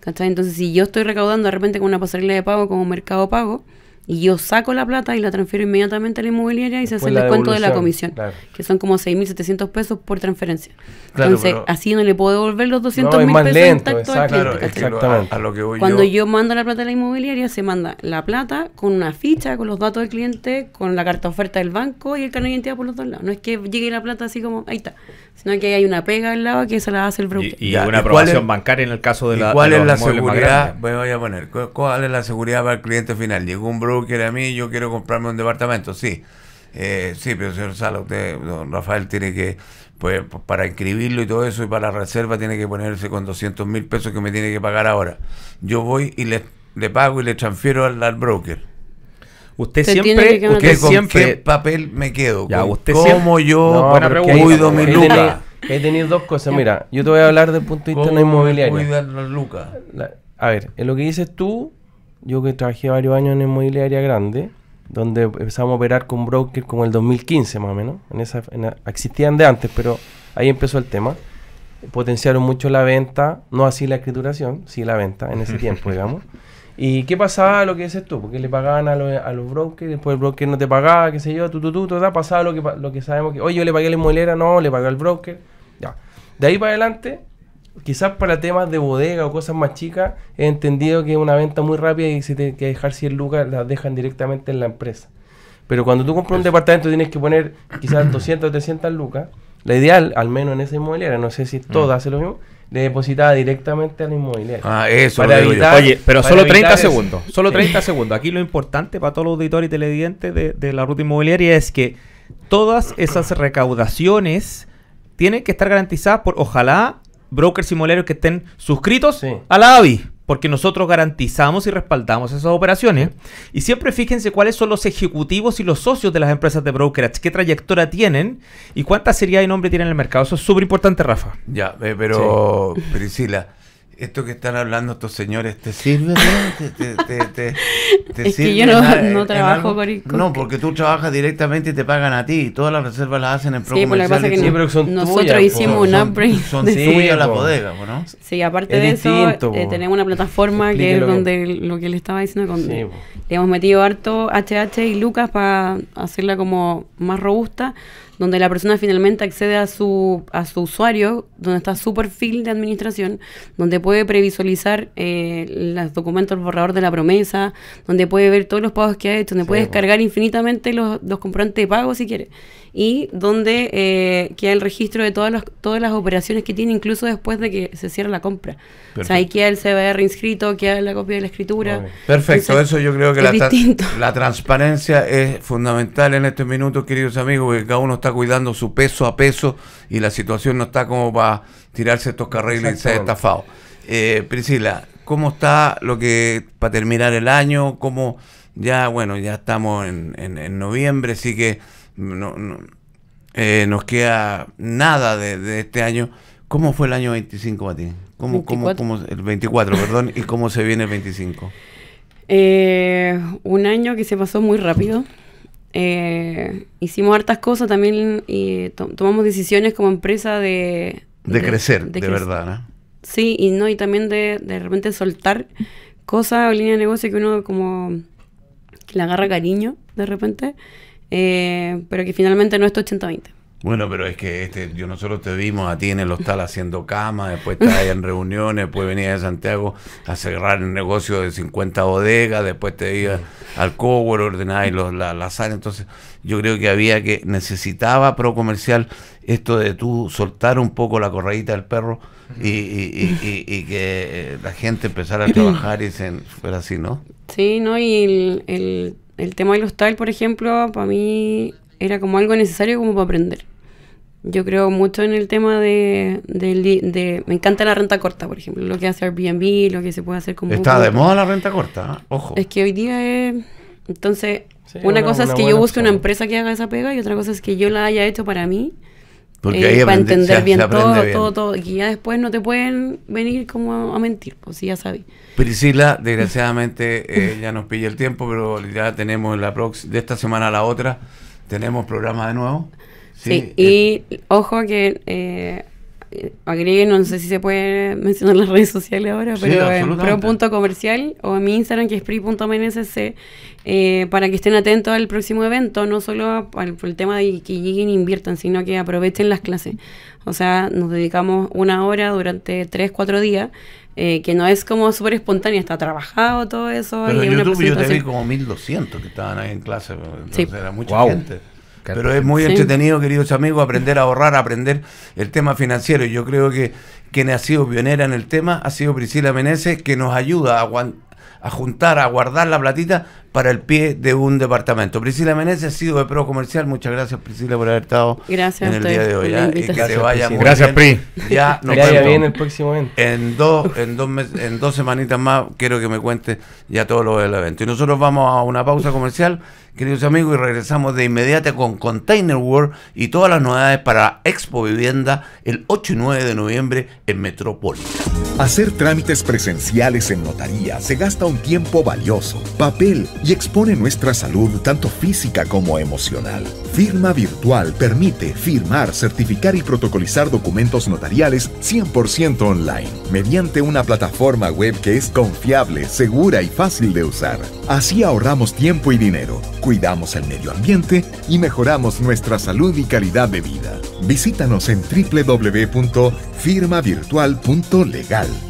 Entonces, si yo estoy recaudando de repente con una pasarela de pago como Mercado Pago, y yo saco la plata y la transfiero inmediatamente a la inmobiliaria y se hace el descuento de la comisión, que son como 6.700 pesos por transferencia. Entonces, así no le puedo devolver los 200 mil pesos lento, al cliente, exactamente. A lo que voy Cuando yo... mando la plata a la inmobiliaria, se manda la plata con una ficha, con los datos del cliente, con la carta oferta del banco y el carnet de identidad por los dos lados. No es que llegue la plata así como, ahí está, sino que hay una pega al lado que se la hace el broker. Y, una aprobación bancaria en el caso de la... ¿y ¿Cuál es la seguridad? voy a poner, ¿cuál es la seguridad para el cliente final? Llegó un broker a mí y yo quiero comprarme un departamento, sí. Eh, sí, pero señor Sala, usted, Rafael, tiene que, pues, para inscribirlo y todo eso, y para la reserva, tiene que ponerse con 200 mil pesos que me tiene que pagar ahora. Yo voy y le, pago y le transfiero al broker. Usted siempre, que siempre qué papel me quedo. ¿Cómo yo cuido mi He tenido dos cosas. Mira, yo te voy a hablar del punto de vista inmobiliario. lucas. a ver, en lo que dices tú, yo que trabajé varios años en inmobiliaria grande, donde empezamos a operar con broker como el 2015 más o menos. En esa, existían de antes, pero ahí empezó el tema. Potenciaron mucho la venta, no así la escrituración, sí la venta en ese tiempo, digamos. ¿Y qué pasaba lo que dices tú? Porque le pagaban a, los, a los brokers, después el broker no te pagaba, qué sé yo, tú, tú, tú, todo, pasaba lo que, lo que sabemos que, oye, yo le pagué a la inmobiliaria, no, le pagué al broker, ya. De ahí para adelante, quizás para temas de bodega o cosas más chicas, he entendido que es una venta muy rápida y si te que dejar 100 lucas, las dejan directamente en la empresa. Pero cuando tú compras un departamento tienes que poner quizás 200 o 300 lucas, la ideal, al menos en esa inmobiliaria, no sé si todas mm. hacen lo mismo, de depositada directamente al inmobiliario. Ah, eso. Para evitar, Oye, pero solo 30 segundos. Solo 30 segundos. Aquí lo importante para todos los auditores y televidentes de, la ruta inmobiliaria es que todas esas recaudaciones tienen que estar garantizadas por, ojalá, brokers inmobiliarios que estén suscritos a la AVI porque nosotros garantizamos y respaldamos esas operaciones. Y siempre fíjense cuáles son los ejecutivos y los socios de las empresas de brokerage, qué trayectoria tienen y cuánta seriedad y nombre tienen en el mercado. Eso es súper importante, Rafa. Ya, eh, pero Priscila, esto que están hablando estos señores, ¿te sirve? ¿Te, te, te, es sirve que yo no, trabajo con, No, porque tú trabajas directamente y te pagan a ti. Todas las reservas las hacen en pro sí, comercial, pues pasa que sí, pero Nosotros hicimos un upgrade. Son, tuyas las bodegas, ¿no? Sí, aparte de eso, eh, tenemos una plataforma que es donde lo que le estaba diciendo, con, le hemos metido harto HH y Lucas para hacerla como más robusta donde la persona finalmente accede a su, a su usuario, donde está su perfil de administración, donde puede previsualizar eh, los documentos, del borrador de la promesa, donde puede ver todos los pagos que ha hecho, donde puede descargar infinitamente los, dos de pago si quiere y donde eh, queda el registro de todas las, todas las operaciones que tiene, incluso después de que se cierra la compra. O sea, ahí queda el CBR inscrito, queda la copia de la escritura. Perfecto, eso yo creo que la, la, transparencia es fundamental en estos minutos, queridos amigos, porque cada uno está cuidando su peso a peso y la situación no está como para tirarse estos carriles y ser estafado eh, Priscila, ¿cómo está lo que para terminar el año? ¿Cómo ya, bueno, ya estamos en, en, en noviembre, así que no, no eh, nos queda nada de, este año. ¿Cómo fue el año 25 para ti? ¿Cómo, el 24, perdón, y cómo se viene el 25? Eh, un año que se pasó muy rápido. Eh, hicimos hartas cosas también y tomamos decisiones como empresa de... De, crecer, de, verdad, Sí, y no, y también de, de repente soltar cosas o líneas de negocio que uno como que le agarra cariño de repente eh, pero que finalmente no es 80-20. Bueno, pero es que este, yo nosotros te vimos a ti en el hostal haciendo cama, después estás en reuniones, después venías de Santiago a cerrar el negocio de 50 bodegas, después te ibas al cowboy, ordenar los, la, Entonces, yo creo que había que, necesitaba pro comercial esto de tú soltar un poco la corredita del perro y, que eh, la gente empezara a trabajar y fuera así, ¿no? Sí, ¿no? Y el el tema del hostal, por ejemplo, para mí era como algo necesario como para aprender. Yo creo mucho en el tema de, de, Me encanta la renta corta, por ejemplo. Lo que hace Airbnb, lo que se puede hacer como... Está de moda la renta corta, ¿eh? ojo. Es que hoy día es... Entonces, una, cosa es que yo busque una empresa que haga esa pega y otra cosa es que yo la haya hecho para mí porque eh, para entender bien, todo, todo, todo, Y ya después no te pueden venir como a, mentir, pues si ya sabes. Priscila, desgraciadamente eh, ya nos pilla el tiempo, pero ya tenemos la de esta semana a la otra, tenemos programa de nuevo. Sí, y eh, ojo que eh, agreguen, no sé si se puede mencionar las redes sociales ahora, pero en pro.comercial o en mi Instagram que es pri.mnsc, eh, para que estén atentos al próximo evento, no solo al, el tema de que lleguen e inviertan, sino que aprovechen las clases. O sea, nos dedicamos una hora durante tres, cuatro días, eh, que no es como súper espontánea, está trabajado todo eso. Pero en YouTube yo te vi como 1200 que estaban ahí en clase, entonces sí. era mucha pero es muy entretenido, queridos amigos, aprender a ahorrar, aprender el tema financiero. Y yo creo que quien ha sido pionera en el tema ha sido Priscila Meneses, que nos ayuda a juntar, a guardar la platita para el pie de un departamento. Priscila ha sido de Pro Comercial. Muchas gracias, Priscila, por haber estado en el día de hoy. ¿ah? Gracias. gracias, Pri. Ya nos vemos. Bien el próximo evento. En dos, en, dos semanitas más quiero que me cuente ya todo lo del evento. Y nosotros vamos a una pausa comercial, queridos amigos, y regresamos de inmediato con Container World y todas las novedades para Expo Vivienda el 8 y 9 de noviembre en Metrópolis. Hacer trámites presenciales en notaría se gasta un tiempo valioso. Papel y expone nuestra salud tanto física como emocional. Firma virtual permite firmar, certificar y protocolizar documentos notariales 100% online, mediante una plataforma web que es confiable, segura y fácil de usar. Así ahorramos tiempo y dinero, cuidamos el medio ambiente y mejoramos nuestra salud y calidad de vida. Visítanos en www.firmavirtual.legal.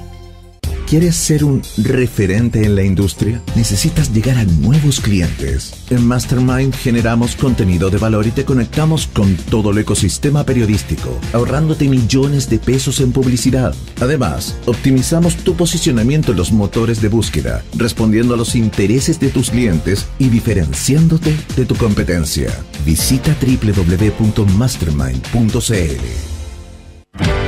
¿Quieres ser un referente en la industria? Necesitas llegar a nuevos clientes. En Mastermind generamos contenido de valor y te conectamos con todo el ecosistema periodístico, ahorrándote millones de pesos en publicidad. Además, optimizamos tu posicionamiento en los motores de búsqueda, respondiendo a los intereses de tus clientes y diferenciándote de tu competencia. Visita www.mastermind.cl.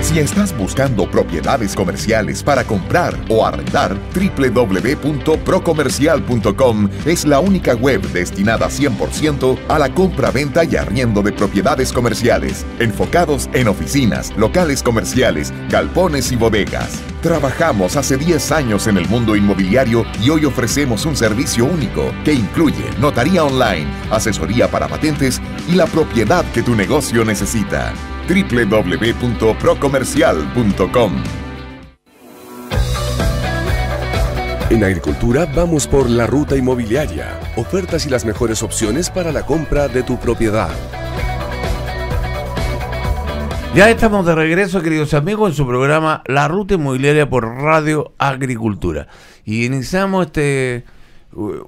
Si estás buscando propiedades comerciales para comprar o arrendar, www.procomercial.com es la única web destinada 100% a la compra-venta y arriendo de propiedades comerciales, enfocados en oficinas, locales comerciales, galpones y bodegas. Trabajamos hace 10 años en el mundo inmobiliario y hoy ofrecemos un servicio único que incluye notaría online, asesoría para patentes y la propiedad que tu negocio necesita www.procomercial.com. En agricultura vamos por la ruta inmobiliaria, ofertas y las mejores opciones para la compra de tu propiedad. Ya estamos de regreso, queridos amigos, en su programa La Ruta Inmobiliaria por Radio Agricultura. Y iniciamos este eh,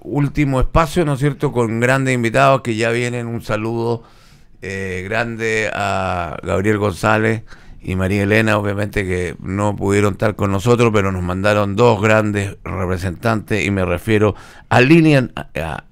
último espacio, ¿no es cierto?, con grandes invitados que ya vienen. Un saludo eh, grande a Gabriel González y María Elena, obviamente que no pudieron estar con nosotros, pero nos mandaron dos grandes representantes y me refiero a Lilian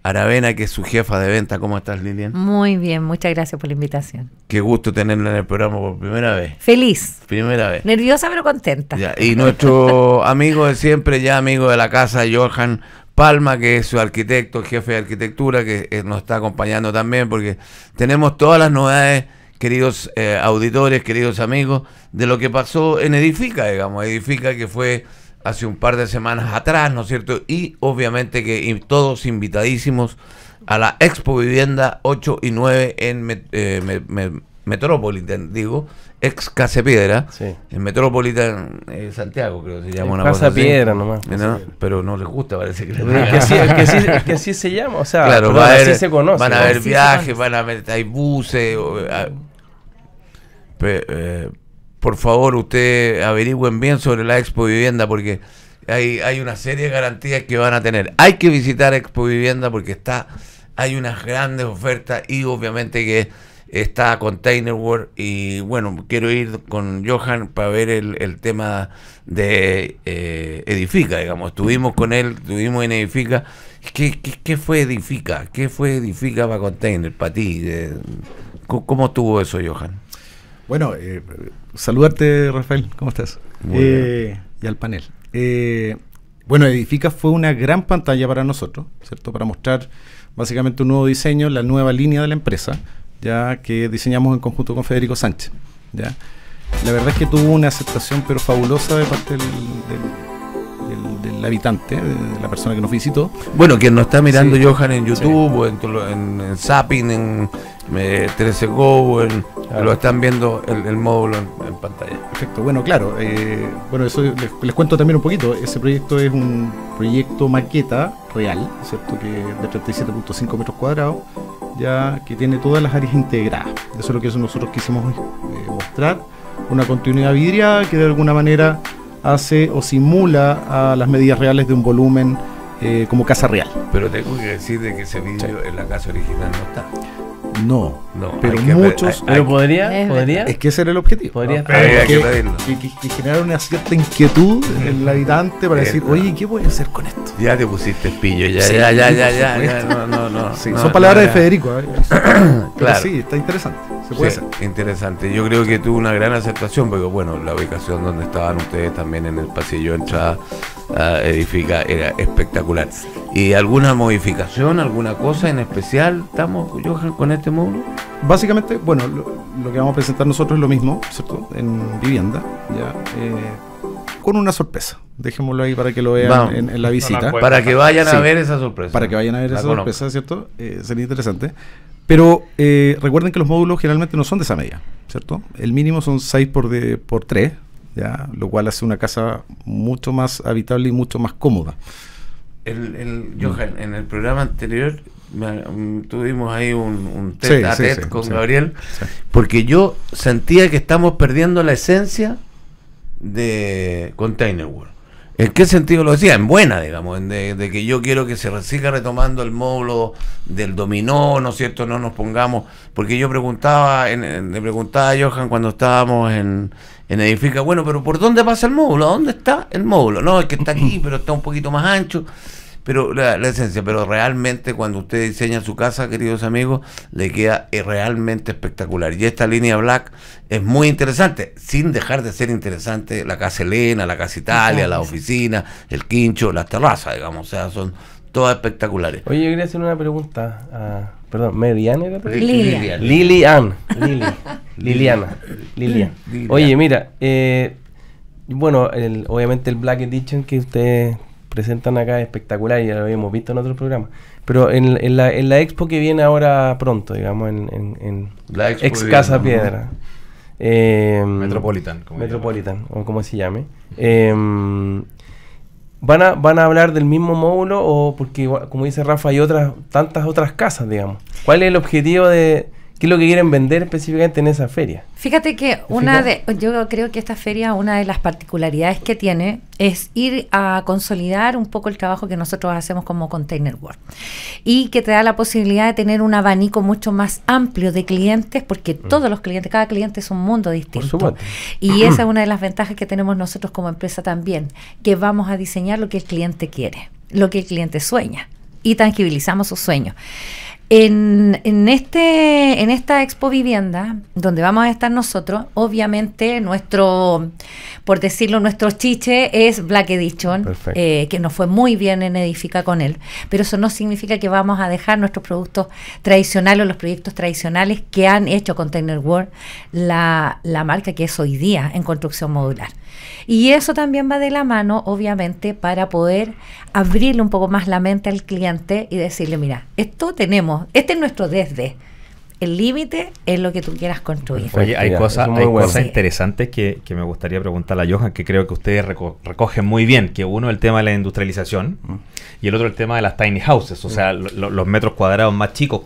Aravena, que es su jefa de venta. ¿Cómo estás, Lilian? Muy bien, muchas gracias por la invitación. Qué gusto tenerla en el programa por primera vez. Feliz. Primera vez. Nerviosa pero contenta. y nuestro amigo de siempre, ya amigo de la casa, Johan Palma, que es su arquitecto, jefe de arquitectura, que eh, nos está acompañando también, porque tenemos todas las novedades, queridos eh, auditores, queridos amigos, de lo que pasó en Edifica, digamos, Edifica que fue hace un par de semanas atrás, ¿no es cierto? Y obviamente que todos invitadísimos a la Expo Vivienda 8 y 9 en eh, Metropolitan, digo, ex Casa Piedra, sí. el Metropolitan eh, Santiago, creo que se llama una Piedra nomás. Pero no les gusta, parece que, es que, así, que, así, se llama, o sea, así se conoce. Van a haber viajes, van a haber, hay buses. Eh, por favor, usted averigüen bien sobre la Expo Vivienda porque hay, hay una serie de garantías que van a tener. Hay que visitar Expo Vivienda porque está hay unas grandes ofertas y obviamente que está World... y bueno, quiero ir con Johan para ver el, tema de eh, Edifica, digamos, estuvimos con él, estuvimos en Edifica. ¿Qué, fue Edifica? ¿Qué fue Edifica para Container, para ti? Eh, ¿Cómo, estuvo eso, Johan? Bueno, eh, saludarte, Rafael, ¿cómo estás? y al panel. bueno, Edifica fue una gran pantalla para nosotros, ¿cierto? Para mostrar básicamente un nuevo diseño, la nueva línea de la empresa ya que diseñamos en conjunto con Federico Sánchez. ¿ya? La verdad es que tuvo una aceptación pero fabulosa de parte del, del habitante, de la persona que nos visitó. Bueno, quien nos está mirando, Johan, en YouTube, o en, en, en, Zapping, en 13 eh, Go, lo están viendo el, el módulo en, pantalla. Perfecto, bueno, claro. Eh, bueno, eso les, les, cuento también un poquito. Ese proyecto es un proyecto maqueta real, ¿cierto? Que de 37.5 metros cuadrados, ya que tiene todas las áreas integradas. Eso es lo que nosotros quisimos eh, mostrar, una continuidad vidriada que de alguna manera hace o simula a las medidas reales de un volumen eh, como casa real. Pero tengo que decir de que ese vidrio en la casa original no está. No, pero muchos. pero podría, Es que ese era el objetivo. Podría que, que, generar una cierta inquietud en el habitante para decir, oye, ¿qué voy a hacer con esto? Ya te pusiste pillo, ya, ya, ya, ya, ya, No, no, no. son palabras de Federico. ¿eh? claro. sí, está interesante. Interesante. Yo creo que tuvo una gran aceptación, porque bueno, la ubicación donde estaban ustedes también en el pasillo de entrada a ah, edifica era espectacular. ¿Y alguna modificación, alguna cosa en especial estamos, Johan, con este módulo? Básicamente, bueno, lo, que vamos a presentar nosotros es lo mismo, ¿cierto? En vivienda, ya. Eh, con una sorpresa. Dejémoslo ahí para que lo vean en, la visita. para que vayan a ver esa sorpresa. Para que vayan a ver esa sorpresa, ¿cierto? Eh, sería interesante. Pero eh, recuerden que los módulos generalmente no son de esa media, ¿cierto? El mínimo son 6 por, de, por 3, ¿ya? lo cual hace una casa mucho más habitable y mucho más cómoda el, el Johan, mm. en el programa anterior mm, tuvimos ahí un, un a con Gabriel, porque yo sentía que estamos perdiendo la esencia de Container World. ¿En qué sentido lo decía? En buena, digamos, de, que yo quiero que se siga retomando el módulo del dominó, ¿no es cierto? No nos pongamos, porque yo preguntaba, le preguntaba a Johan cuando estábamos en, en Edifica, bueno, pero ¿por dónde pasa el módulo? dónde está el módulo? No, es que está aquí, pero está un poquito más ancho pero la, esencia, pero realmente cuando usted diseña su casa, queridos amigos, le queda eh, realmente espectacular. Y esta línea black es muy interesante, sin dejar de ser interesante la casa Elena, la casa Italia, la oficina, el quincho, las terrazas, digamos, o sea, son todas espectaculares. Oye, yo quería hacer una pregunta a, ah, perdón, ¿Mariana era? Lilian. Lilian. Lilian. Liliana. Lilian. Oye, mira, eh, bueno, obviamente el Black Edition que usted presentan acá espectacular y ya lo habíamos visto en otros programas. Pero en, la, expo que viene ahora pronto, digamos, en, la ex Casa Piedra. Eh, em, Metropolitan. Metropolitan, o como se llame. Em, ¿van, a, ¿Van a hablar del mismo módulo o porque, como dice Rafa, hay otras tantas otras casas, digamos? ¿Cuál es el objetivo de, ¿Qué es lo que quieren vender específicamente en esa feria? Fíjate que una de, yo creo que esta feria, una de las particularidades que tiene es ir a consolidar un poco el trabajo que nosotros hacemos como Container World y que te da la posibilidad de tener un abanico mucho más amplio de clientes porque mm. todos los clientes, cada cliente es un mundo distinto. y esa es una de las ventajas que tenemos nosotros como empresa también, que vamos a diseñar lo que el cliente quiere, lo que el cliente sueña y tangibilizamos sus sueños. En, en, este, en esta expo vivienda, donde vamos a estar nosotros, obviamente nuestro, por decirlo, nuestro chiche es Black Edition, eh, que nos fue muy bien en Edifica con él, pero eso no significa que vamos a dejar nuestros productos tradicionales o los proyectos tradicionales que han hecho Container World la marca que es hoy día en construcción modular. Y eso también va de la mano, obviamente, para poder abrirle un poco más la mente al cliente y decirle, mira, esto tenemos, este es nuestro desde. El límite es lo que tú quieras construir. Oye, hay cosas, interesantes que, que, me gustaría preguntarle a Johan, que creo que ustedes recogen muy bien, que uno el tema de la industrialización y el otro el tema de las tiny houses, o sea, los metros cuadrados más chicos.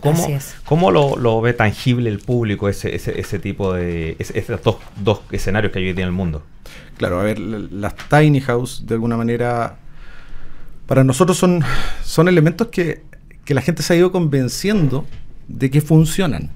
¿Cómo, lo, ve tangible el público ese, ese, tipo de... esos dos, escenarios que hay hoy día en el mundo? Claro, a ver, las tiny house de alguna manera para nosotros son, son elementos que, que la gente se ha ido convenciendo de que funcionan.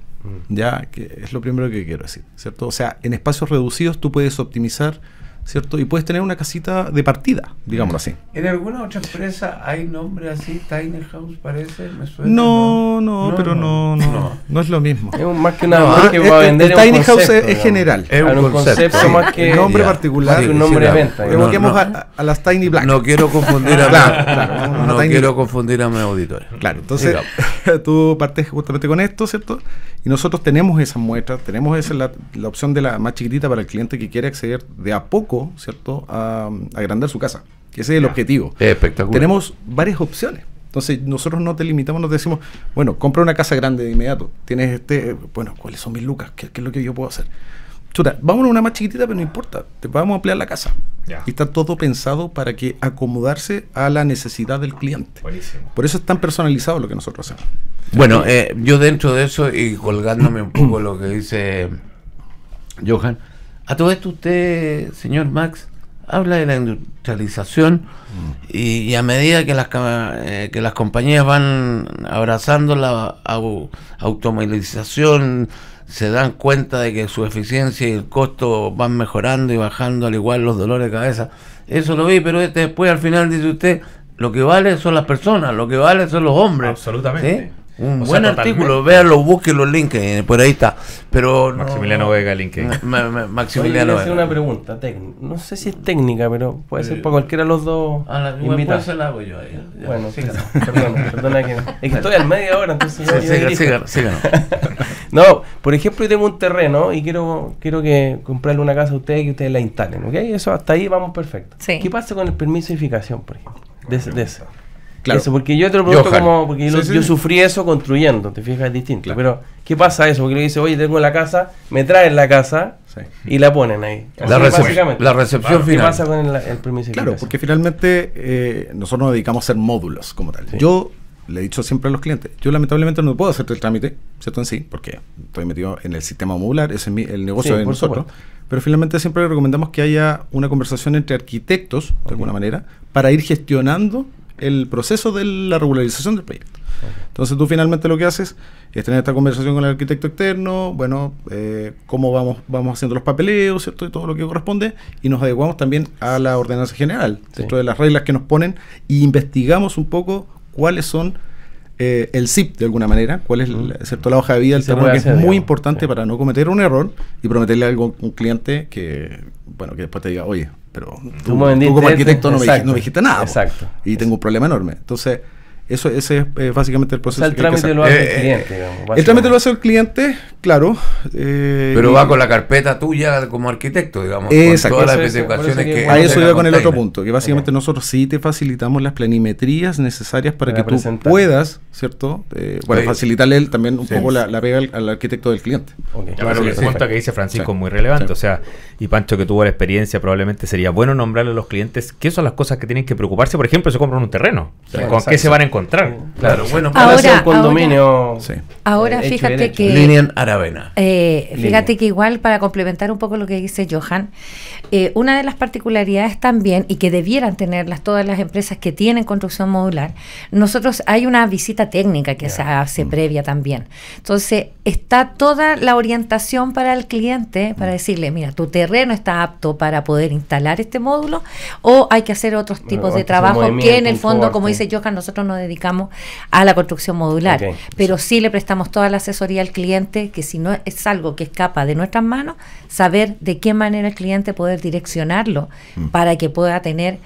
Mm. Ya, que es lo primero que quiero decir, ¿cierto? O sea, en espacios reducidos tú puedes optimizar ¿cierto? Y puedes tener una casita de partida, digamos así. ¿En alguna otra empresa hay nombre así? Tiny House parece, me suena. No, no, pero no no, no, es lo mismo. Es más que nada, eh, que va a eh, vender el eh, Tiny House es, general. Es un, concepto, más que un nombre particular, un nombre de venta. Evoquemos a, a, las Tiny Black. No quiero confundir a claro, claro, no quiero confundir a mi auditorio. Claro, entonces tú partes justamente con esto, ¿cierto? Y nosotros tenemos esas muestras, tenemos esa la, la opción de la más chiquitita para el cliente que quiere acceder de a poco ¿cierto? A, agrandar su casa. Ese es el objetivo. espectacular. Tenemos varias opciones. Entonces, nosotros no te limitamos, nos decimos, bueno, compra una casa grande de inmediato. Tienes este, eh, bueno, ¿cuáles son mis lucas? ¿Qué, es lo que yo puedo hacer? Chuta, vámonos a una más chiquitita, pero no importa. Te vamos a ampliar la casa. Y está todo pensado para que acomodarse a la necesidad del cliente. Por eso es tan personalizado lo que nosotros hacemos. Bueno, eh, yo dentro de eso y colgándome un poco lo que dice Johan, a todo esto usted, señor Max, habla de la industrialización mm. y, a medida que las, eh, que las compañías van abrazando la automovilización, se dan cuenta de que su eficiencia y el costo van mejorando y bajando, al igual los dolores de cabeza. Eso lo vi, pero este después al final dice usted, lo que vale son las personas, lo que vale son los hombres. Absolutamente. Un buen artículo, véalo, búsquelo los LinkedIn, eh, por ahí está. Pero Maximiliano Vega, LinkedIn. Eh. Ma, Maximiliano Oye, hacer una pregunta No sé si es técnica, pero puede ser para cualquiera de los dos. A ah, la, se la hago yo ahí. Bueno, sí, perdón, perdona Es que estoy al medio ahora, entonces. Sí, sí, no, por ejemplo, yo tengo un terreno y quiero, quiero que comprarle una casa a ustedes y que ustedes la instalen, ¿ok? Eso hasta ahí vamos perfecto. ¿Qué pasa con el permiso de edificación, por ejemplo? De, de eso. Claro. porque yo yo, sufrí eso construyendo, te fijas, es distinto. Pero, ¿qué pasa eso? Porque le dice, oye, tengo la casa, me traen la casa y la ponen ahí. La, la, recepción final. ¿Qué pasa con el, permiso? Claro, porque finalmente eh, nosotros nos dedicamos a ser módulos como tal. Yo le he dicho siempre a los clientes, yo lamentablemente no puedo hacerte el trámite, ¿cierto? En sí, porque estoy metido en el sistema modular, ese es el negocio de nosotros. pero finalmente siempre recomendamos que haya una conversación entre arquitectos, de alguna manera, para ir gestionando el proceso de la regularización del proyecto. Entonces tú finalmente lo que haces es tener esta conversación con el arquitecto externo, bueno, eh, cómo vamos, vamos haciendo los papeleos, ¿cierto? Y todo lo que corresponde, y nos adecuamos también a la ordenanza general, dentro de las reglas que nos ponen, y investigamos un poco cuáles son eh, el zip de alguna manera, cuál es la hoja de vida el tema que es muy importante para no cometer un error y prometerle algo a un cliente que, bueno, que después te diga, oye, pero tú, como arquitecto no me, dijiste, no nada. Exacto. y tengo un problema enorme. Entonces, eso, ese es eh, básicamente el proceso. O sea, el trámite lo hace el eh, cliente. Eh, digamos, el trámite lo hace el cliente, claro. Pero va con la carpeta tuya como arquitecto, digamos. Exacto. Con todas las especificaciones que... A eso iba con el otro punto, que básicamente nosotros sí te facilitamos las planimetrías necesarias para, que tú puedas, ¿cierto? Eh, bueno, facilitarle también un poco la, pega al, arquitecto del cliente. Claro, lo que dice Francisco es muy relevante. O sea, y Pancho que tuvo la experiencia, probablemente sería bueno nombrarle a los clientes qué son las cosas que tienen que preocuparse. Por ejemplo, si compran un terreno. ¿Con qué se van a encontrar? entrar. Claro, bueno, para ahora, un condominio. Ahora, eh, fíjate que. Eh, fíjate que igual, para complementar un poco lo que dice Johan, eh, una de las particularidades también, y que debieran tenerlas todas las empresas que tienen construcción modular, nosotros hay una visita técnica que se hace mm. previa también. Entonces, está toda la orientación para el cliente, para mm. decirle, mira, tu terreno está apto para poder instalar este módulo, o hay que hacer otros tipos de trabajo que en el fondo, como dice Johan, nosotros no dedicamos a la construcción modular, pero sí le prestamos toda la asesoría al cliente, que si no es algo que escapa de nuestras manos, saber de qué manera el cliente poder direccionarlo mm. para que pueda tener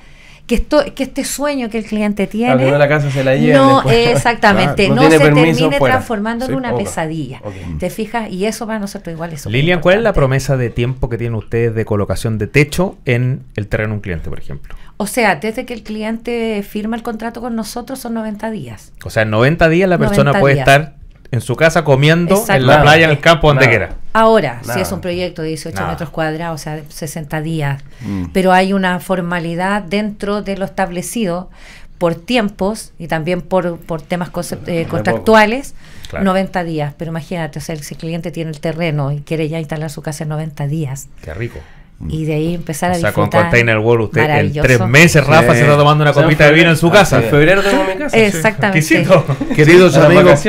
que, esto, que este sueño que el cliente tiene... no la casa se la No, exactamente, no, se termine transformando en una pesadilla. ¿Te fijas? Y eso para nosotros igual es Lilian, ¿cuál es la promesa de tiempo que tiene ustedes de colocación de techo en el terreno un cliente, por ejemplo? O sea, desde que el cliente firma el contrato con nosotros son 90 días. O sea, en 90 días la persona puede estar en su casa comiendo en la playa, en el campo, donde quiera. Ahora, si es un proyecto de 18 metros cuadrados, o sea, 60 días, mm. pero hay una formalidad dentro de lo establecido por tiempos y también por, por temas eh, contractuales, 90 días. Pero imagínate, o sea, si el cliente tiene el terreno y quiere ya instalar su casa en 90 días. Qué rico. Mm. y de ahí empezar a o disfrutar. O sea, con Container World usted en tres meses, Rafa, se está tomando una copita de vino en su casa. En febrero tengo mi casa. Exactamente. Queridos amigos,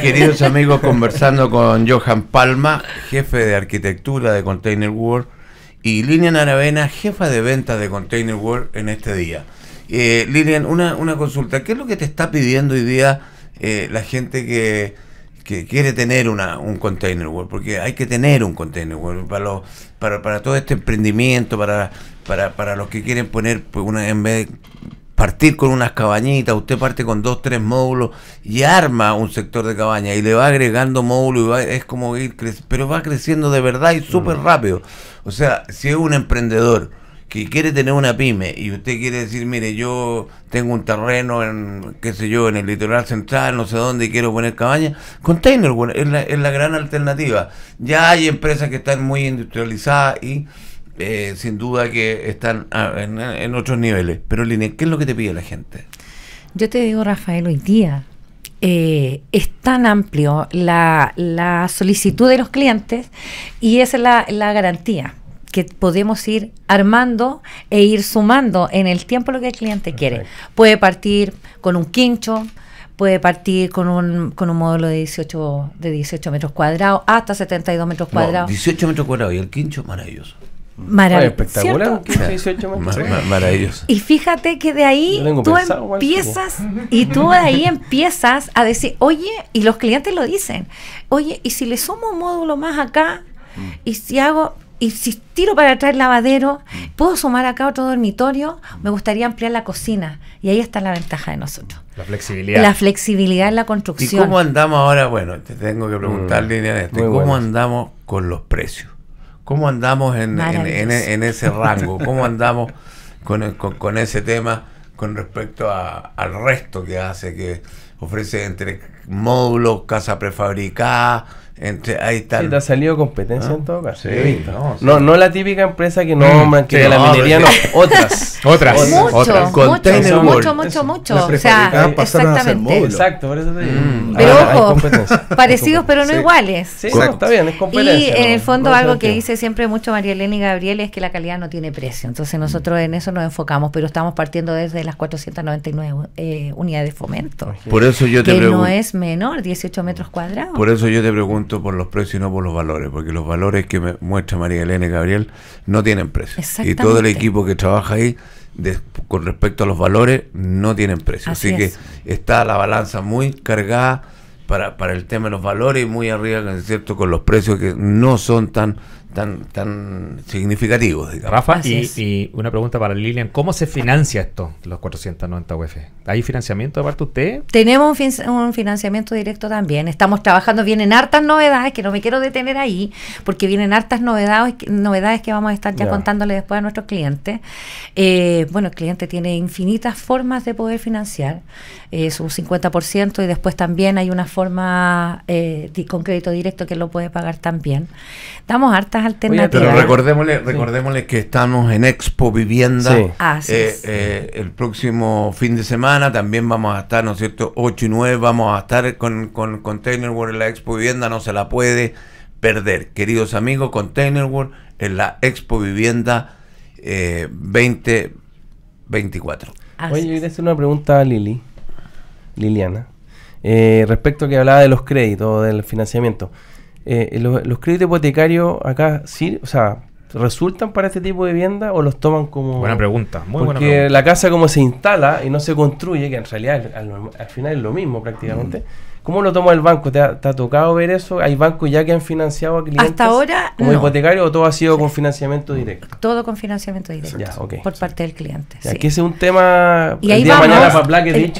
queridos amigos, conversando con Johan Palma, jefe de arquitectura de Container World, y Lilian Aravena, jefa de ventas de Container World en este día. Eh, Lilian, una, una consulta. ¿Qué es lo que te está pidiendo hoy día eh, la gente que que quiere tener una, un container world, porque hay que tener un container para, para, para todo este emprendimiento, para, para, para los que quieren poner pues, una, en vez de partir con unas cabañitas, usted parte con dos, tres módulos y arma un sector de cabaña y le va agregando módulos y va, es como ir creciendo, pero va creciendo de verdad y súper mm. rápido. O sea, si es un emprendedor que quiere tener una pyme y usted quiere decir, mire, yo tengo un terreno en, qué sé yo, en el litoral central, no sé dónde, quiero poner cabaña, container, bueno, es la, gran alternativa. Ya hay empresas que están muy industrializadas y eh, sin duda que están ah, en, otros niveles. Pero línea ¿qué es lo que te pide la gente? Yo te digo, Rafael, hoy día eh, es tan amplio la, solicitud de los clientes y esa es la, la garantía que podemos ir armando e ir sumando en el tiempo lo que el cliente quiere. Puede partir con un quincho, puede partir con un, con un módulo de 18, de 18 metros cuadrados hasta 72 metros cuadrados. 18 metros cuadrados y el quincho maravilloso. Maravilloso. espectacular, maravilloso. Y fíjate que de ahí tú empiezas y tú de ahí empiezas a decir, oye, y los clientes lo dicen, oye, y si le sumo un módulo más acá mm. y si hago, y si tiro para atrás el lavadero, mm. puedo sumar acá otro dormitorio, me gustaría ampliar la cocina. Y ahí está la ventaja de nosotros. La flexibilidad. La flexibilidad en la construcción. ¿Y cómo andamos ahora? Bueno, te tengo que preguntar, mm. línea de, ¿Cómo andamos con los precios? ¿Cómo andamos en, ese rango? ¿Cómo andamos con, ese tema con respecto al resto que hace, que ofrece entre módulos, casa prefabricada? ahí está. Sí, te ha salido competencia ah, en todo caso. no, no, la típica empresa que nombran, mm, que la minería, no. Otras. otras. Mucho, otras. mucho, mucho, mucho, mucho. O sea, exactamente. Exacto, por eso te mm. pero ah, ojo, parecidos pero no iguales. Sí, está bien, es competencia. Y en el fondo algo que dice siempre mucho María Elena y Gabriel es que la calidad no tiene precio. Entonces nosotros en eso nos enfocamos, pero estamos partiendo desde las 499 eh, unidades de fomento. Por eso yo te pregunto. Que no es menor, 18 metros cuadrados. Por eso yo te pregunto por los precios y no por los valores, porque los valores que me muestra María Elena y Gabriel no tienen precios, Y todo el equipo que trabaja ahí con respecto a los valores no tienen precios Así, que está la balanza muy cargada para, para el tema de los valores y muy arriba, cierto, con los precios que no son tan tan, tan significativos. Rafa, y, y, una pregunta para Lilian, ¿cómo se financia esto, los 490 UF? ¿Hay financiamiento de parte de usted? Tenemos un, financiamiento directo también, estamos trabajando, vienen hartas novedades, que no me quiero detener ahí, porque vienen hartas novedades, novedades que vamos a estar ya, contándole después a nuestros clientes. Eh, bueno, el cliente tiene infinitas formas de poder financiar eh, su 50% y después también hay una forma eh, con crédito directo que lo puede pagar también. Damos hartas pero recordémosle, recordémosle que estamos en Expo Vivienda ah, eh, eh, el próximo fin de semana. También vamos a estar, ¿no es cierto? 8 y 9 vamos a estar con, con Container World en la Expo Vivienda. No se la puede perder. Queridos amigos, Container World en la Expo Vivienda 2024. Eh, Voy Oye, hacer una pregunta a Lili, Liliana, respecto a que hablaba de los créditos, del financiamiento. Eh, los, créditos hipotecarios acá sí, o sea, resultan para este tipo de vivienda o los toman como... Buena pregunta, muy buena pregunta. la casa como se instala y no se construye, que en realidad al, final es lo mismo prácticamente. Mm. ¿Cómo lo toma el banco? ¿Te ha, tocado ver eso? ¿Hay bancos ya que han financiado a clientes? Hasta ahora. ¿Como hipotecario o todo ha sido con financiamiento directo? Todo con financiamiento directo. Por parte del cliente. Que es un tema. Y ahí vamos,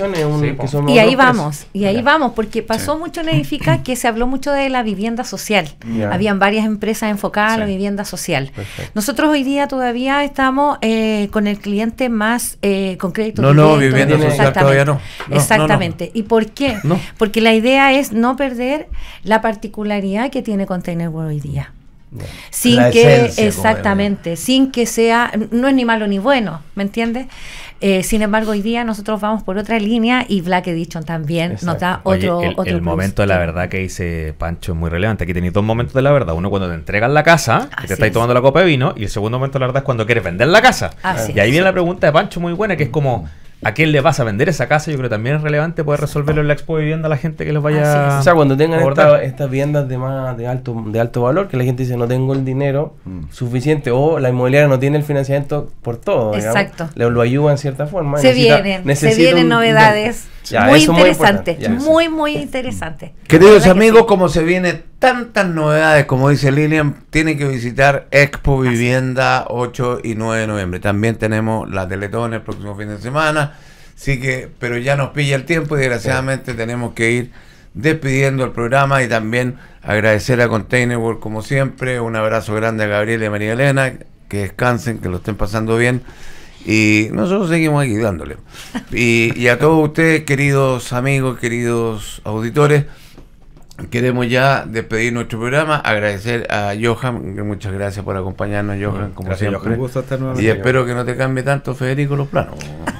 Y ahí vamos, y ahí vamos, porque pasó mucho en Edifica que se habló mucho de la vivienda social. Habían varias empresas enfocadas a la vivienda social. Nosotros hoy día todavía estamos eh, con el cliente más eh, con crédito. No, no, vivienda social todavía no. exactamente. ¿Y por qué? Porque la idea es no perder la particularidad que tiene Container World hoy día. sin que, exactamente, sin que sea, no es ni malo ni bueno, ¿me entiendes? Eh, sin embargo, hoy día nosotros vamos por otra línea y Black Edition también nos da otro. el, momento de la verdad que dice Pancho es muy relevante. Aquí tenéis dos momentos de la verdad. Uno cuando te entregan la casa, que te estáis tomando la copa de vino, y el segundo momento de la verdad es cuando quieres vender la casa. y ahí viene la pregunta de Pancho muy buena, que es como, a quién le vas a vender esa casa, yo creo que también es relevante poder resolverlo en la expo de vivienda a la gente que los vaya. Ah, o sea, cuando tengan estas viviendas de más de alto, de alto valor, que la gente dice no tengo el dinero mm. suficiente, o la inmobiliaria no tiene el financiamiento por todo. Exacto. le lo, ayuda en cierta forma. Se vienen, se vienen novedades. muy interesantes, muy, muy, interesante. interesantes. Queridos amigos, cómo se viene tantas novedades, como dice Lilian, tienen que visitar Expo Vivienda 8 y 9 de noviembre. También tenemos la Teletón el próximo fin de semana. Así que, pero ya nos pilla el tiempo y desgraciadamente tenemos que ir despidiendo el programa y también agradecer a Container World como siempre. Un abrazo grande a Gabriel y a María Elena. Que descansen, que lo estén pasando bien. Y nosotros seguimos aquí dándole. Y, y a todos ustedes, queridos amigos, queridos auditores queremos ya despedir nuestro programa, agradecer a Johan, muchas gracias por acompañarnos, Johan, mm, como siempre. Y espero que no te cambie tanto Federico los planos.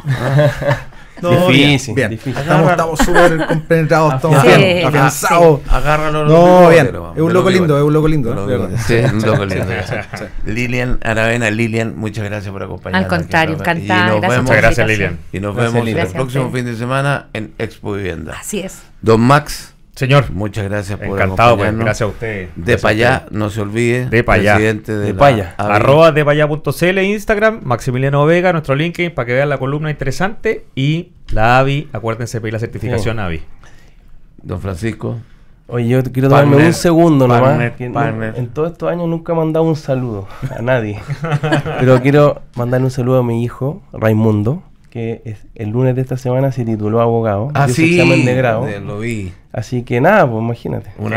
No, difícil, difícil. Estamos súper compenetrados, estamos bien, afianzados. Agárralo. No, bien. es un loco lindo, es un loco lindo. Sí, un loco lindo. Lilian Aravena, Lilian, muchas gracias por acompañarnos. Al contrario, encantado. muchas gracias, Lilian. Y nos vemos el próximo fin de semana en Expo Vivienda. Así es. Don Max. Señor. Muchas gracias por Encantado, pues, gracias a usted. De Payá, no se olvide. De Presidente de, de Arroba de Instagram, Maximiliano Vega, nuestro link para que vean la columna interesante. Y la AVI, acuérdense pedir la certificación AVI. Don Francisco. Oye, yo quiero darme un segundo nomás. En, en todos estos años nunca he mandado un saludo a nadie. Pero quiero mandarle un saludo a mi hijo, Raimundo que es, el lunes de esta semana se tituló abogado. Ah, Así que nada, pues imagínate. Un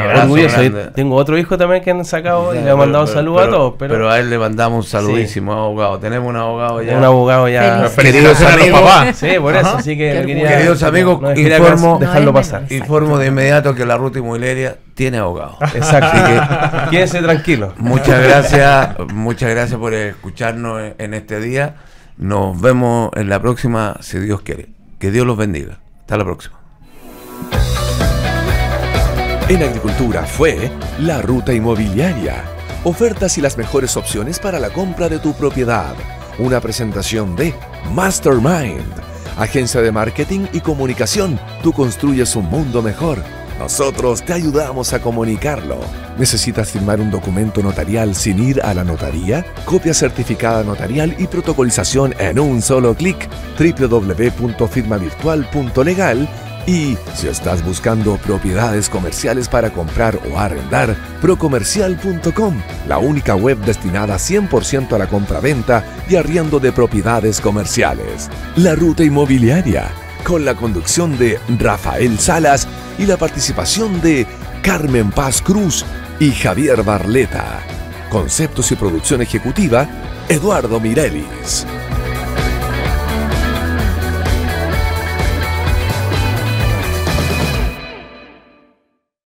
Tengo otro hijo también que han sacado y le han mandado saludos a todos. Pero, a él le mandamos un saludísimo abogado. Tenemos un abogado ya. Un abogado ya. Queridos amigos. Sí, por Así que queridos amigos, informo, dejarlo pasar. Informo de inmediato que la ruta inmobiliaria tiene abogado. Exacto. Así que, tranquilos. Muchas gracias, muchas gracias por escucharnos en este día. Nos vemos en la próxima, si Dios quiere. Que Dios los bendiga. Hasta la próxima. En agricultura fue la ruta inmobiliaria. Ofertas y las mejores opciones para la compra de tu propiedad. Una presentación de Mastermind. Agencia de Marketing y Comunicación. Tú construyes un mundo mejor nosotros te ayudamos a comunicarlo. ¿Necesitas firmar un documento notarial sin ir a la notaría? Copia certificada notarial y protocolización en un solo clic. www.firmavirtual.legal y si estás buscando propiedades comerciales para comprar o arrendar, procomercial.com, la única web destinada 100% a la compraventa y arriendo de propiedades comerciales. La ruta inmobiliaria con la conducción de Rafael Salas y la participación de Carmen Paz Cruz y Javier Barleta. Conceptos y producción ejecutiva, Eduardo Mirelis.